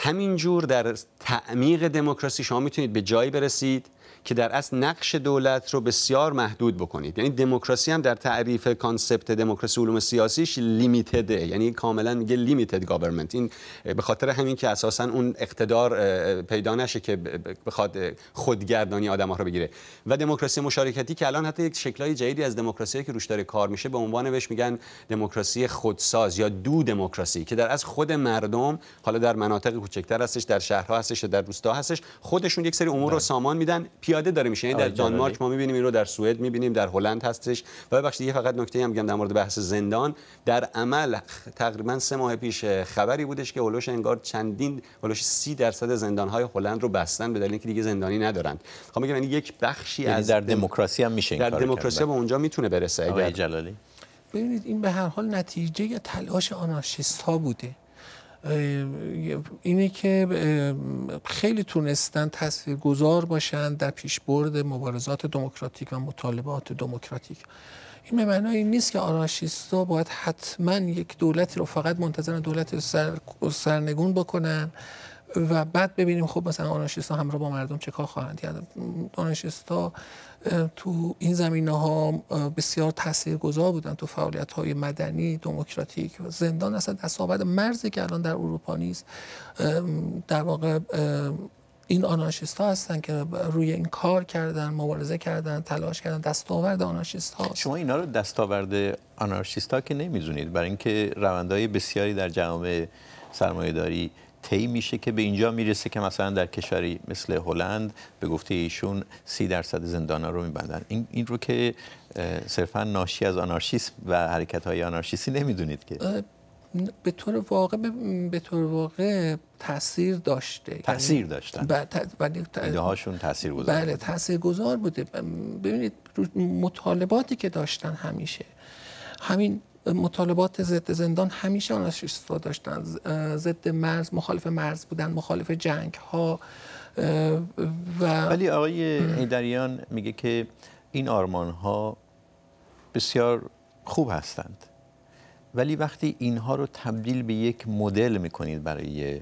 همینجور در تعمیق دموکراسی شما میتونید به جایی برسید که در اصل نقش دولت رو بسیار محدود بکنید یعنی دموکراسی هم در تعریف کانسپت دموکراسی علوم سیاسیش لیمیتده یعنی کاملا میگه لیمیتد گاورمنت این به خاطر همین که اساسا اون اقتدار پیدا نشه که بخواد خودگردانی ها رو بگیره و دموکراسی مشارکتی که الان حتی یک شکلای جدیدی از دموکراسی که روش داره کار میشه به عنوان بهش میگن دموکراسی خودساز یا دو دموکراسی که در از خود مردم حالا در مناطق کوچکتر هستش در شهرها هستش در روستا هستش خودشون یک سری امور رو بله. سامان میدن پیاده داره میشه یعنی در آره، دانمارک ما میبینیم این رو در سوئد میبینیم در هلند هستش و ببخشید یه فقط نکته هم میگم در مورد بحث زندان در عمل تقریبا سه ماه پیش خبری بودش که هلوش انگار چندین هلوش 30 درصد زندان های هلند رو بستن به دلیل اینکه دیگه زندانی ندارند خب میگم یعنی یک بخشی یعنی از در دموکراسی هم میشه در دموکراسی بله. به اونجا میتونه برسه اگر جلالی ببینید این به هر حال نتیجه تلاش آنارشیست ها بوده اینه که خیلی تونستن گذار باشن در پیشبرد مبارزات دموکراتیک و مطالبات دموکراتیک این به معنای نیست که ها باید حتما یک دولتی رو فقط منتظر دولت سر، سرنگون بکنن و بعد ببینیم خب مثلا آنارشیست ها همراه با مردم چه کار خواهند کرد آنارشیست تو این زمینه ها بسیار تاثیرگذار بودن تو فعالیت های مدنی دموکراتیک زندان اصلا دستاورد مرزی که الان در اروپا نیست در واقع این آنارشیست ها هستن که روی این کار کردن مبارزه کردن تلاش کردن دستاورد آنارشیست ها شما اینا رو دستاورد آنارشیست ها که نمیزونید برای اینکه روندهای بسیاری در جامعه داری طی میشه که به اینجا میرسه که مثلا در کشوری مثل هلند به گفته ایشون سی درصد زندان ها رو میبندن این, رو که صرفا ناشی از آنارشیسم و حرکت های آنارشیستی نمیدونید که به طور واقع به طور واقع تاثیر داشته یعنی تاثیر داشتن ولی هاشون تاثیر گذار بله تاثیر گذار بوده ببینید مطالباتی که داشتن همیشه همین مطالبات ضد زندان همیشه استفاده داشتن ضد مرز مخالف مرز بودن مخالف جنگ ها ولی آقای ایدریان میگه که این آرمان ها بسیار خوب هستند ولی وقتی اینها رو تبدیل به یک مدل میکنید برای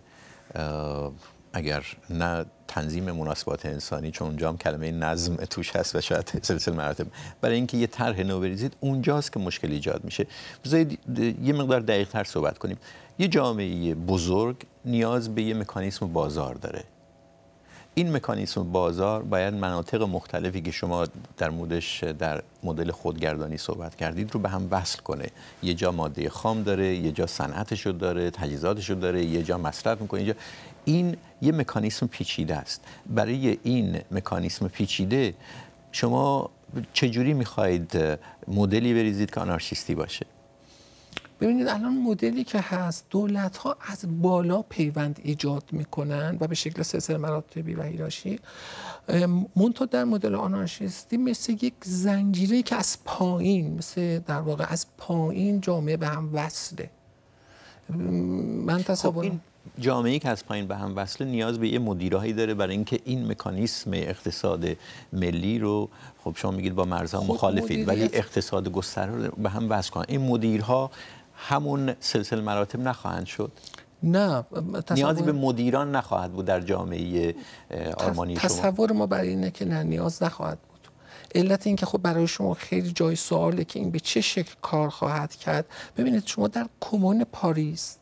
اگر نه تنظیم مناسبات انسانی چون اونجا هم کلمه نظم توش هست و شاید سلسله مراتب برای اینکه یه طرح نو بریزید اونجاست که مشکل ایجاد میشه بذارید یه مقدار دقیق تر صحبت کنیم یه جامعه بزرگ نیاز به یه مکانیسم بازار داره این مکانیسم بازار باید مناطق مختلفی که شما در مودش در مدل خودگردانی صحبت کردید رو به هم وصل کنه یه جا ماده خام داره یه جا صنعتش داره تجهیزاتش رو داره یه جا مصرف میکنه این یه مکانیسم پیچیده است برای این مکانیسم پیچیده شما چجوری میخواید مدلی بریزید که آنارشیستی باشه ببینید الان مدلی که هست دولت ها از بالا پیوند ایجاد میکنن و به شکل سلسله مراتبی و هیراشی منتها در مدل آنارشیستی مثل یک زنجیره که از پایین مثل در واقع از پایین جامعه به هم وصله من خب، جامعه که از پایین به هم وصله نیاز به یه مدیرهایی داره برای اینکه این مکانیسم اقتصاد ملی رو خب شما میگید با مرزها خب مخالفید ولی اقتصاد گستره رو به هم وصل کنن این مدیرها همون سلسله مراتب نخواهند شد نه نیازی به مدیران نخواهد بود در جامعه آرمانی تصور ما برای اینه که نه نیاز نخواهد بود علت این که خب برای شما خیلی جای سواله که این به چه شکل کار خواهد کرد ببینید شما در کمون پاریس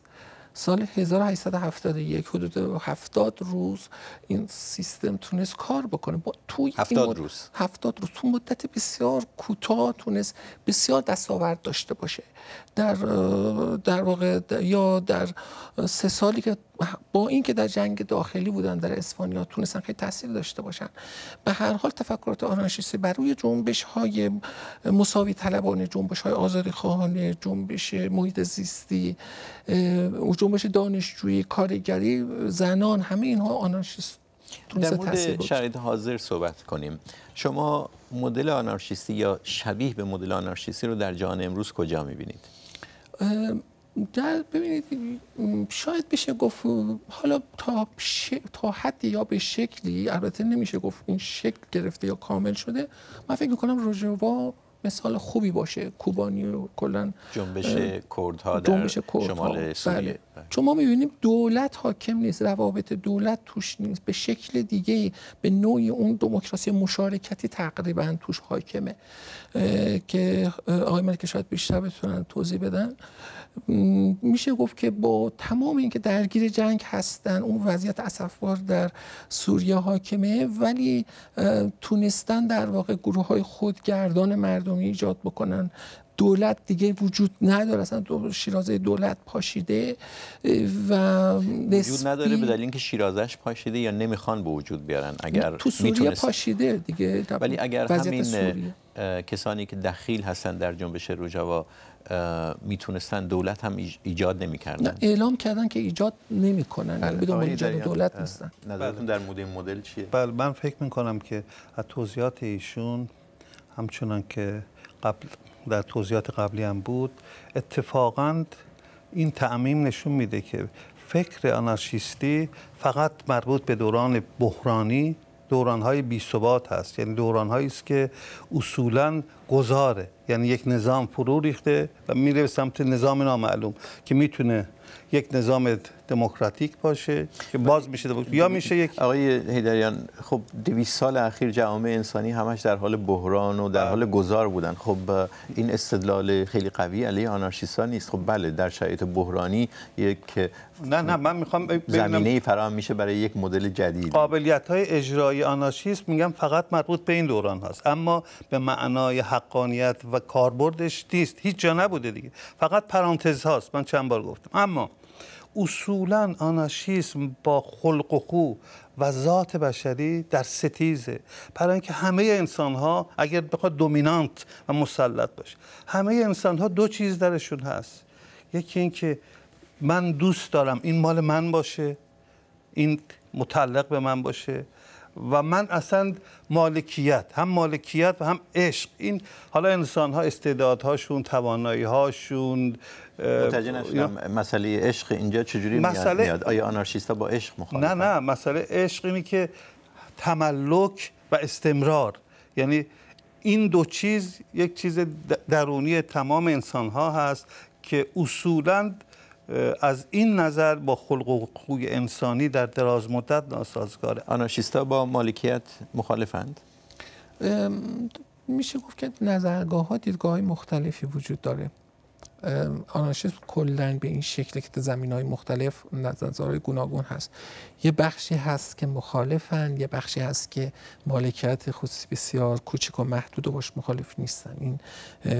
سال 1871 حدود 70 روز این سیستم تونست کار بکنه با توی 70 روز 70 روز تو مدت بسیار کوتاه تونست بسیار دستاورد داشته باشه در در واقع یا در سه سالی که با اینکه در جنگ داخلی بودن در اسپانیا تونستن خیلی تاثیر داشته باشن به هر حال تفکرات آنارشیستی بر روی جنبش های مساوی طلبانه جنبش های آزادی خواهانه جنبش محیط زیستی جنبش دانشجویی کارگری زنان همه اینها آنارشیست در مورد شرایط حاضر صحبت کنیم شما مدل آنارشیستی یا شبیه به مدل آنارشیستی رو در جهان امروز کجا میبینید؟ در ببینید شاید بشه گفت حالا تا, ش... تا حدی یا به شکلی البته نمیشه گفت این شکل گرفته یا کامل شده من فکر میکنم روژوا مثال خوبی باشه کوبانی و جنبش کردها در شمال بله. سوریه بله. چون ما میبینیم دولت حاکم نیست روابط دولت توش نیست به شکل دیگه به نوعی اون دموکراسی مشارکتی تقریبا توش حاکمه که آقای که شاید بیشتر بتونن توضیح بدن میشه گفت که با تمام اینکه درگیر جنگ هستن اون وضعیت اسفبار در سوریه حاکمه ولی تونستن در واقع گروه های خودگردان مردمی ایجاد بکنن دولت دیگه وجود نداره اصلا شیرازه دولت پاشیده و وجود نداره به دلیل اینکه شیرازش پاشیده یا نمیخوان به وجود بیارن اگر تو سوریه پاشیده دیگه ولی اگر همین کسانی که دخیل هستن در جنبش روجاوا میتونستن دولت هم ایجاد نمیکردن اعلام کردن که ایجاد نمیکنن بله. یعنی بدون دولت نیستن نظرتون در مورد مدل چیه بله من فکر می کنم که از توضیحات ایشون همچنان که قبل در توضیحات قبلی هم بود اتفاقا این تعمیم نشون میده که فکر آنارشیستی فقط مربوط به دوران بحرانی دورانهای بی ثبات هست یعنی دورانهایی است که اصولا گذاره یعنی یک نظام فرو ریخته و میره به سمت نظام نامعلوم که میتونه یک نظام دموکراتیک باشه که باز میشه یا میشه یک آقای هیدریان خب 200 سال اخیر جامعه انسانی همش در حال بحران و در حال گذار بودن خب این استدلال خیلی قوی علیه آنارشیستا نیست خب بله در شرایط بحرانی یک نه نه من میخوام زمینه فراهم میشه برای یک مدل جدید قابلیت های اجرایی آنارشیست میگم فقط مربوط به این دوران هست اما به معنای حقانیت و کاربردش نیست هیچ جا نبوده دیگه فقط پرانتز هاست من چند بار گفتم اما اصولا آنارشیسم با خلق و خو و ذات بشری در ستیزه برای اینکه همه انسان ها اگر بخواد دومینانت و مسلط باشه همه انسان ها دو چیز درشون هست یکی اینکه من دوست دارم این مال من باشه این متعلق به من باشه و من اصلا مالکیت هم مالکیت و هم عشق این حالا انسان ها استعدادهاشون توانایی هاشون متوجه نشدم مسئله عشق اینجا چجوری مسئله... میاد آیا آنارشیستا با عشق مخالفن نه نه مسئله عشق اینه که تملک و استمرار یعنی این دو چیز یک چیز درونی تمام انسان ها هست که اصولا از این نظر با خلق و خوی انسانی در دراز مدت ناسازگاره آنارشیستا با مالکیت مخالفند میشه گفت که نظرگاه ها دیدگاه های مختلفی وجود داره آنارشیسم کلا به این شکل که زمین های مختلف نظرهای گوناگون هست یه بخشی هست که مخالفن یه بخشی هست که مالکیت خصوصی بسیار کوچک و محدود و باش مخالف نیستن این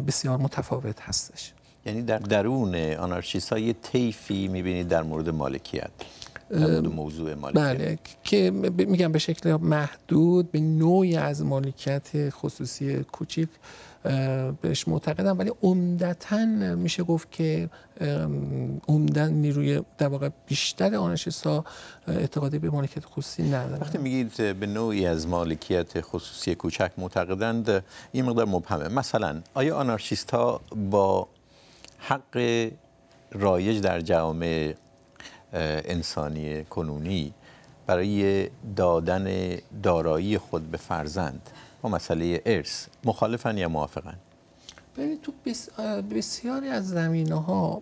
بسیار متفاوت هستش یعنی در درون آنارشیست های تیفی میبینید در مورد مالکیت موضوع مالکیت بله که میگم به شکل محدود به نوعی از مالکیت خصوصی کوچیک بهش معتقدم ولی عمدتا میشه گفت که عمدن نیروی در واقع بیشتر آنارشیست ها اعتقادی به مالکیت خصوصی ندارن وقتی میگید به نوعی از مالکیت خصوصی کوچک معتقدند این مقدار مبهمه مثلا آیا آنارشیست ها با حق رایج در جامعه انسانی کنونی برای دادن دارایی خود به فرزند مسئله ارث مخالفن یا موافقن ببینید تو بسیاری از زمینه ها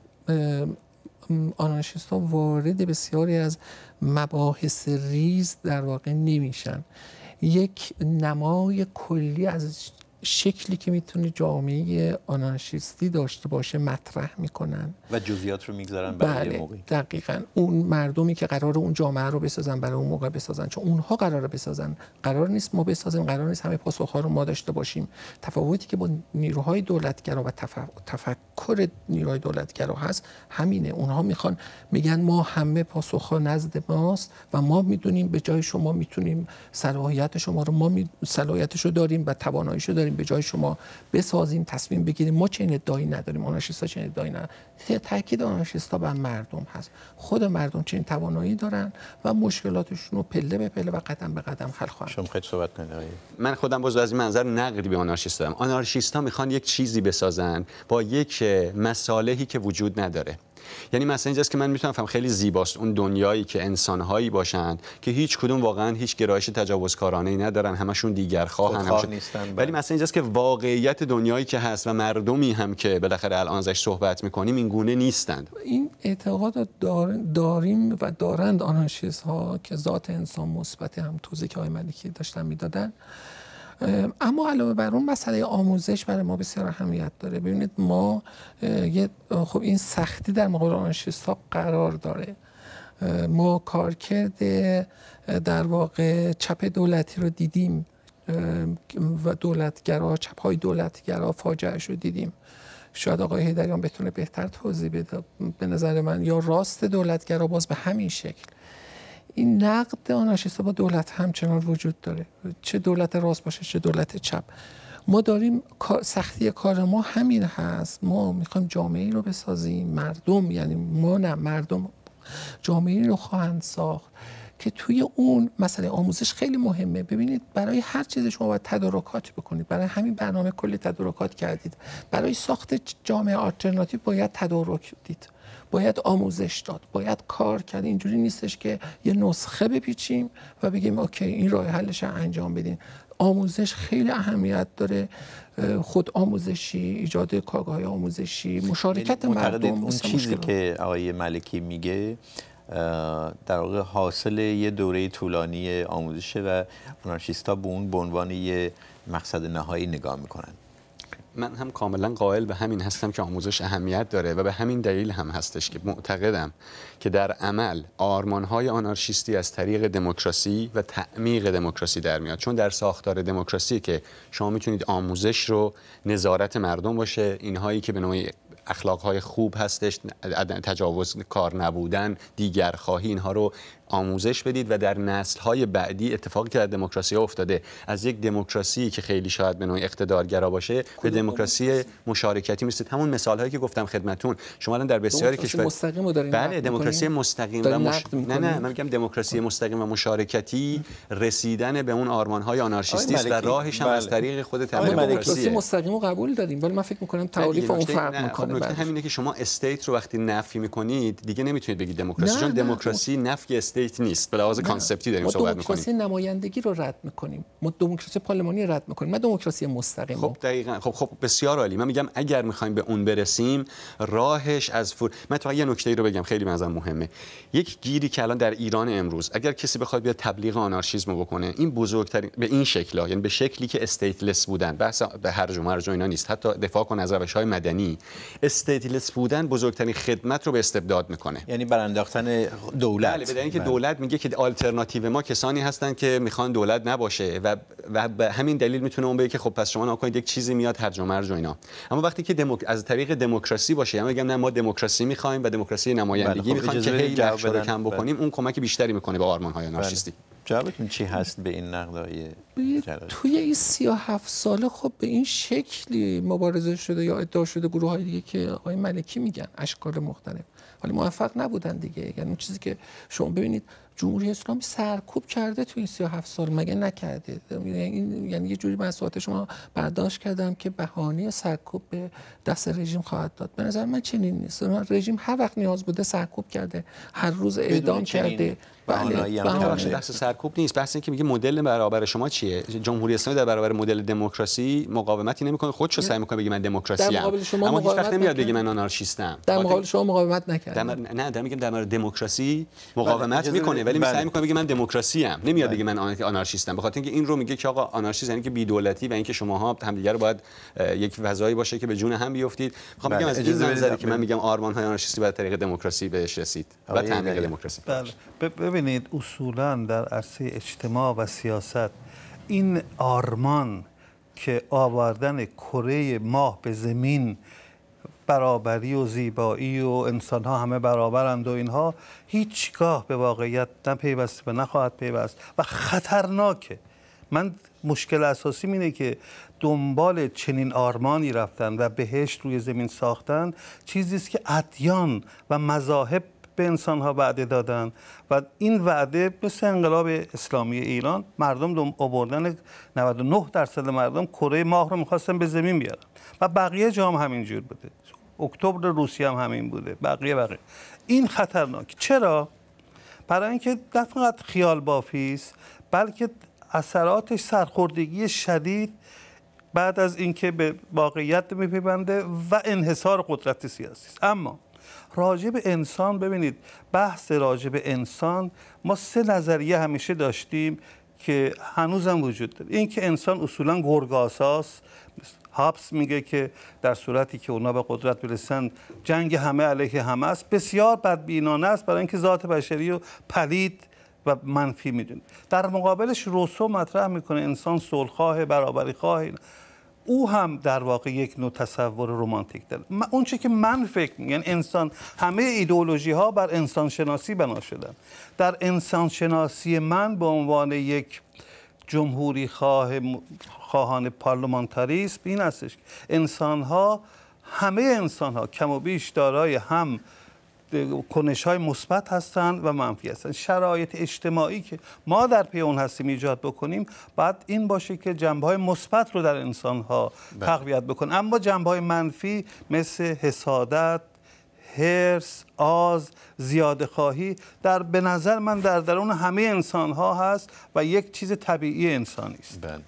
آنارشیست ها وارد بسیاری از مباحث ریز در واقع نمیشن یک نمای کلی از شکلی که میتونه جامعه آنارشیستی داشته باشه مطرح میکنن و جزئیات رو میگذارن برای بله، دقیقا اون مردمی که قرار اون جامعه رو بسازن برای اون موقع بسازن چون اونها قرار بسازن قرار نیست ما بسازیم قرار نیست همه پاسخها رو ما داشته باشیم تفاوتی که با نیروهای دولتگرا و تف... تفکر نیروهای دولتگرا هست همینه اونها میخوان میگن ما همه پاسخها نزد ماست و ما میدونیم به جای شما میتونیم صلاحیت شما رو ما می... صلاحیتشو داریم و تواناییشو داریم به جای شما بسازیم تصمیم بگیریم ما چنین ادعایی نداریم آنارشیستا چنین ادعایی ندارن تاکید آنارشیستا بر مردم هست خود مردم چه توانایی دارن و مشکلاتشون رو پله به پله و قدم به قدم حل خواهند شما خیلی صحبت کنید من خودم باز از این منظر نقدی به آنارشیستا دارم آنارشیستا میخوان یک چیزی بسازن با یک مصالحی که وجود نداره یعنی مثلا اینجاست که من میتونم فهم خیلی زیباست اون دنیایی که انسانهایی باشند که هیچ کدوم واقعا هیچ گرایش تجاوزکارانه ای ندارن همشون دیگر خواهند نیستن بله. ولی مثلا اینجاست که واقعیت دنیایی که هست و مردمی هم که بالاخره الان ازش صحبت میکنیم این گونه نیستند این اعتقاد داریم و دارند آنارشیست ها که ذات انسان مثبت هم توضیح که های ملکی داشتن میدادن اما علاوه بر اون مسئله آموزش برای ما بسیار اهمیت داره ببینید ما خب این سختی در مقابل آنشیست قرار داره ما کار کرده در واقع چپ دولتی رو دیدیم و دولتگرا چپ های دولتگرا فاجعهش رو دیدیم شاید آقای هیدریان بتونه بهتر توضیح بده به نظر من یا راست دولتگرا باز به همین شکل این نقد آنارشیست با دولت همچنان وجود داره چه دولت راست باشه چه دولت چپ ما داریم سختی کار ما همین هست ما میخوایم جامعه رو بسازیم مردم یعنی ما نه مردم جامعه رو خواهند ساخت که توی اون مسئله آموزش خیلی مهمه ببینید برای هر چیز شما باید تدارکات بکنید برای همین برنامه کلی تدارکات کردید برای ساخت جامعه آلترناتیو باید تدارک دید باید آموزش داد باید کار کرد اینجوری نیستش که یه نسخه بپیچیم و بگیم اوکی این راه حلش انجام بدین آموزش خیلی اهمیت داره خود آموزشی ایجاد کارگاه آموزشی مشارکت یعنی مردم اون چیزی که آقای ملکی میگه در واقع حاصل یه دوره طولانی آموزش و ها به اون به عنوان یه مقصد نهایی نگاه میکنن من هم کاملا قائل به همین هستم که آموزش اهمیت داره و به همین دلیل هم هستش که معتقدم که در عمل آرمان های آنارشیستی از طریق دموکراسی و تعمیق دموکراسی در میاد چون در ساختار دموکراسی که شما میتونید آموزش رو نظارت مردم باشه اینهایی که به نوعی های خوب هستش تجاوز کار نبودن دیگر خواهی اینها رو آموزش بدید و در نسل های بعدی اتفاقی که در دموکراسی افتاده از یک دموکراسی که خیلی شاید به نوعی اقتدارگرا باشه به دموکراسی مشارکتی مثل همون مثال هایی که گفتم خدمتون شما الان در بسیاری کشور مستقیم بله دموکراسی مستقیم و مش... نه نه من میگم دموکراسی مستقیم و مشارکتی رسیدن به اون آرمان‌های آنارشیستی است و راهش هم بله. از طریق خود تامین دموکراسی مستقیم قبول داریم ولی من فکر می‌کنم تعاریف اون فرق می‌کنه خب بله. همینه که شما استیت رو وقتی نفی می‌کنید دیگه نمیتونید بگید دموکراسی چون دموکراسی نفی استیت نیست به لحاظ کانسپتی داریم صحبت می‌کنیم دموکراسی نمایندگی رو رد می‌کنیم ما دموکراسی پارلمانی رد می‌کنیم ما دموکراسی مستقیم خب دقیقاً خب خب بسیار عالی من میگم اگر می‌خوایم به اون برسیم راهش از فور من تو یه نکته ای رو بگم خیلی مثلا مهمه یک گیری که الان در ایران امروز اگر کسی بخواد بیا تبلیغ آنارشیسم بکنه این بزرگترین به این شکله. یعنی به شکلی که استیتلس بودن بحث به هر و مرج اینا نیست حتی دفاع کن از روش‌های مدنی استیتلس بودن بزرگترین خدمت رو به استبداد میکنه یعنی برانداختن دولت بله که بله. دولت میگه که آلترناتیو ما کسانی هستن که میخوان دولت نباشه و و به همین دلیل میتونه اون بگه که خب پس شما ناکنید یک چیزی میاد هرج و مرج و اینا اما وقتی که از طریق دموکراسی باشه اما یعنی بگم نه ما دموکراسی میخوایم و دموکراسی نمایندگی بله، خب میخوایم که هی لحظه رو کم بله. بکنیم اون کمک بیشتری میکنه به آرمان های ناشیستی جوابتون چی هست به این نقدای توی این 37 ساله خب به این شکلی مبارزه شده یا ادعا شده گروه های دیگه که آقای ملکی میگن اشکال مختلف ولی موفق نبودن دیگه یعنی اون چیزی که شما ببینید جمهوری اسلامی سرکوب کرده تو این 37 سال مگه نکرده یعنی یعنی یه جوری من صحبت شما برداشت کردم که بهانه سرکوب به دست رژیم خواهد داد به نظر من چنین نیست رژیم هر وقت نیاز بوده سرکوب کرده هر روز اعدام کرده بله هم بله. بحث سرکوب نیست بحث اینکه میگه مدل برابر شما چیه جمهوری اسلامی در برابر مدل دموکراسی مقاومتی نمیکنه خودشو سعی میکنه بگه من دموکراسی ام اما هیچ وقت نمیاد بگه من آنارشیستم در مقابل شما مقاومت نکرد در... نه در میگم در مورد دموکراسی مقاومت بله، میکنه ولی سعی میکنه بگه من دموکراسی ام نمیاد بله. بگه من آنارشیستم بخاطر اینکه این رو میگه که آقا آنارشیست یعنی که بی دولتی و اینکه شماها همدیگه رو باید یک فضایی باشه که به جون هم بیفتید خب، میخوام بگم بله، از این نظری که من میگم آرمان های آنارشیستی بر طریق دموکراسی بهش رسید و تعمیق دموکراسی بله ببینید اصولا در عرصه اجتماع و سیاست این آرمان که آوردن کره ماه به زمین برابری و زیبایی و انسان ها همه برابرند و اینها هیچگاه به واقعیت نپیوسته و نخواهد پیوست و خطرناکه من مشکل اساسی اینه که دنبال چنین آرمانی رفتن و بهشت روی زمین ساختن چیزی است که ادیان و مذاهب به انسان ها وعده دادن و این وعده مثل انقلاب اسلامی ایران مردم آوردن 99 درصد مردم کره ماه رو میخواستن به زمین بیارن و بقیه جام همینجور بوده اکتبر روسیه هم همین بوده بقیه بقیه این خطرناک چرا برای اینکه نه فقط خیال بافی است بلکه اثراتش سرخوردگی شدید بعد از اینکه به واقعیت میپیبنده و انحصار قدرت سیاسی است اما راجب انسان ببینید بحث راجب انسان ما سه نظریه همیشه داشتیم که هنوزم وجود داره این که انسان اصولا گرگاساس هابس میگه که در صورتی که اونا به قدرت برسند جنگ همه علیه همه است بسیار بدبینانه است برای اینکه ذات بشری رو پلید و منفی میدونه در مقابلش روسو مطرح میکنه انسان صلحخواه برابری خواه او هم در واقع یک نوع تصور رومانتیک داره اون چه که من فکر میگن یعنی انسان همه ایدئولوژی ها بر انسان شناسی بنا شدن در انسان شناسی من به عنوان یک جمهوری خواه خواهان پارلمانتاریسم این هستش انسان ها همه انسان ها کم و بیش دارای هم کنش های مثبت هستند و منفی هستند شرایط اجتماعی که ما در پی اون هستیم ایجاد بکنیم بعد این باشه که جنبه های مثبت رو در انسان ها بله. تقویت بکنه اما جنبه های منفی مثل حسادت هرس، آز، زیاده خواهی در به نظر من در درون همه انسان ها هست و یک چیز طبیعی انسانی است. بله.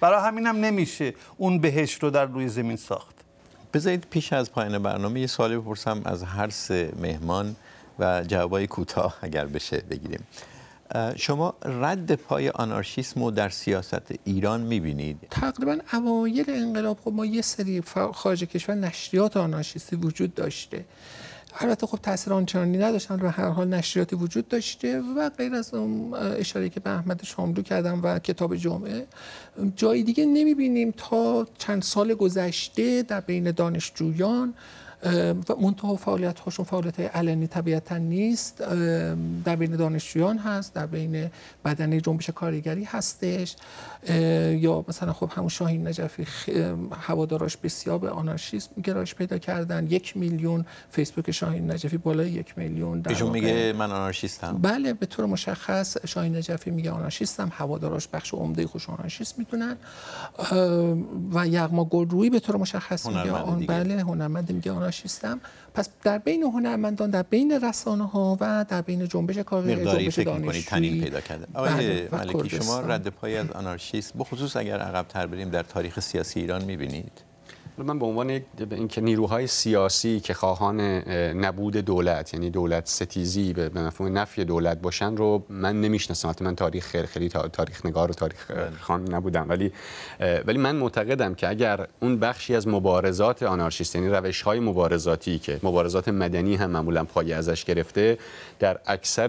برای همین هم نمیشه اون بهش رو در روی زمین ساخت. بذارید پیش از پایان برنامه یه سوالی بپرسم از هر سه مهمان و جوابای کوتاه اگر بشه بگیریم شما رد پای آنارشیسم رو در سیاست ایران میبینید؟ تقریبا اوایل انقلاب خب ما یه سری خارج کشور نشریات آنارشیستی وجود داشته البته خب تاثیر آنچنانی نداشتن و هر حال نشریاتی وجود داشته و غیر از اون اشاره که به احمد شاملو کردم و کتاب جمعه جای دیگه نمیبینیم تا چند سال گذشته در بین دانشجویان و منتها فعالیت هاشون فعالیت های علنی طبیعتا نیست در بین دانشجویان هست در بین بدنه جنبش کارگری هستش یا مثلا خب همون شاهین نجفی هواداراش بسیار به آنارشیسم گرایش پیدا کردن یک میلیون فیسبوک شاهین نجفی بالای یک میلیون میگه من آنارشیستم بله به طور مشخص شاهین نجفی میگه آنارشیستم هواداراش بخش عمده خوش آنارشیست میدونن و یغما گلرویی به طور مشخص میگه بله هنرمند میگه فاشیستم پس در بین هنرمندان در بین رسانه ها و در بین جنبش کار جنبش فکر می‌کنید تنین پیدا کرده آقای بله، ملکی شما رد پای از آنارشیست بخصوص اگر تر بریم در تاریخ سیاسی ایران میبینید من به عنوان اینکه نیروهای سیاسی که خواهان نبود دولت یعنی دولت ستیزی به مفهوم نفی دولت باشن رو من نمیشناسم البته من تاریخ خیلی خیلی تاریخ نگار و تاریخ بله. خان نبودم ولی ولی من معتقدم که اگر اون بخشی از مبارزات آنارشیست یعنی روش های مبارزاتی که مبارزات مدنی هم معمولا پای ازش گرفته در اکثر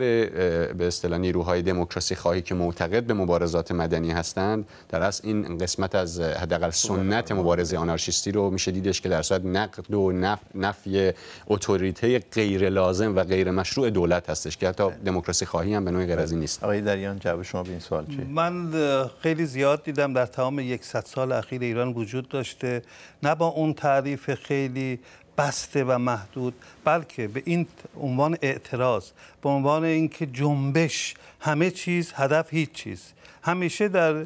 به اصطلاح نیروهای دموکراسی خواهی که معتقد به مبارزات مدنی هستند در اصل این قسمت از حداقل سنت مبارزه آنارشیستی رو میشه دیدش که در صورت نقد و نف... نفی اتوریته غیر لازم و غیر مشروع دولت هستش که حتی دموکراسی خواهی هم به نوعی غیر از این نیست آقای دریان جواب شما به این سوال چیه من خیلی زیاد دیدم در تمام 100 سال اخیر ایران وجود داشته نه با اون تعریف خیلی بسته و محدود بلکه به این عنوان اعتراض به عنوان اینکه جنبش همه چیز هدف هیچ چیز همیشه در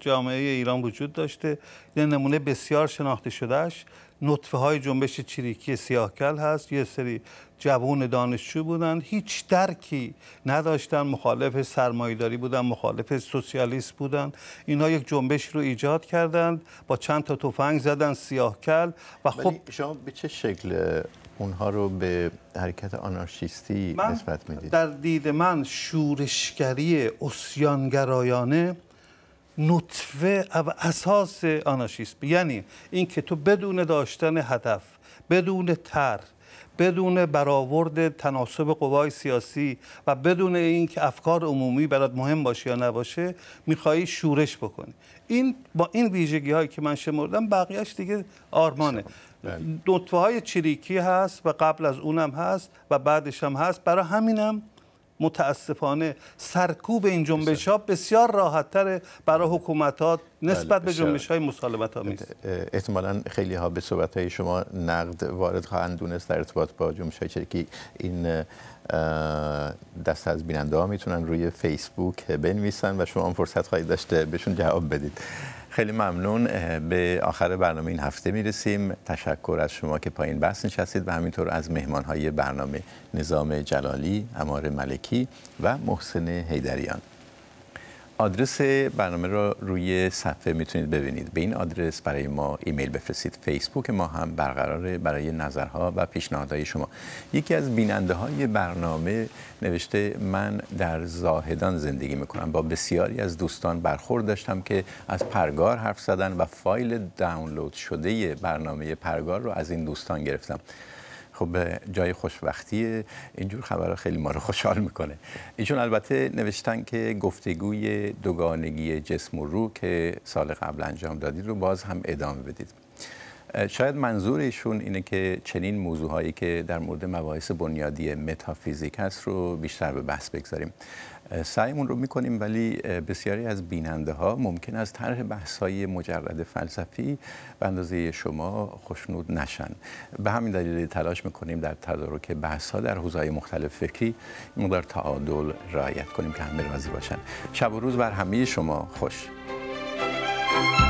جامعه ایران وجود داشته یه نمونه بسیار شناخته شدهش نطفه های جنبش چریکی سیاهکل هست یه سری جوون دانشجو بودن هیچ درکی نداشتن مخالف سرمایداری بودن مخالف سوسیالیست بودن اینها یک جنبش رو ایجاد کردند با چند تا تفنگ زدن سیاهکل و خب شما به چه شکل اونها رو به حرکت آنارشیستی نسبت میدید در دید من شورشگری اسیانگرایانه نطفه اساس آناشیسم یعنی اینکه تو بدون داشتن هدف بدون تر بدون برآورد تناسب قوای سیاسی و بدون اینکه افکار عمومی برات مهم باشه یا نباشه میخوایی شورش بکنی این با این ویژگی هایی که من شمردم بقیهش دیگه آرمانه بله. نطفه های چریکی هست و قبل از اونم هست و بعدش هم هست برای همینم متاسفانه سرکوب این جنبش ها بسیار راحت تره برای حکومت ها نسبت به بله، جنبش های مسالمت ها میده احتمالا خیلی ها به صحبت های شما نقد وارد خواهند دونست در ارتباط با جنبش های چرکی این دست از بیننده ها میتونن روی فیسبوک بنویسن و شما هم فرصت خواهید داشته بهشون جواب بدید خیلی ممنون به آخر برنامه این هفته میرسیم تشکر از شما که پایین بحث نشستید و همینطور از مهمان برنامه نظام جلالی امار ملکی و محسن هیدریان آدرس برنامه را روی صفحه میتونید ببینید به این آدرس برای ما ایمیل بفرستید فیسبوک ما هم برقرار برای نظرها و پیشنهادهای شما یکی از بیننده های برنامه نوشته من در زاهدان زندگی میکنم با بسیاری از دوستان برخورد داشتم که از پرگار حرف زدن و فایل دانلود شده برنامه پرگار رو از این دوستان گرفتم خب جای خوشبختی اینجور خبرها خیلی ما رو خوشحال میکنه ایشون البته نوشتن که گفتگوی دوگانگی جسم و رو که سال قبل انجام دادید رو باز هم ادامه بدید شاید منظور ایشون اینه که چنین موضوع که در مورد مباحث بنیادی متافیزیک هست رو بیشتر به بحث بگذاریم سعیمون رو میکنیم ولی بسیاری از بیننده ها ممکن است طرح بحث های مجرد فلسفی به اندازه شما خوشنود نشن به همین دلیل تلاش میکنیم در تدارک بحث ها در حوزه مختلف فکری مدار تعادل رعایت کنیم که همه راضی باشن شب و روز بر همه شما خوش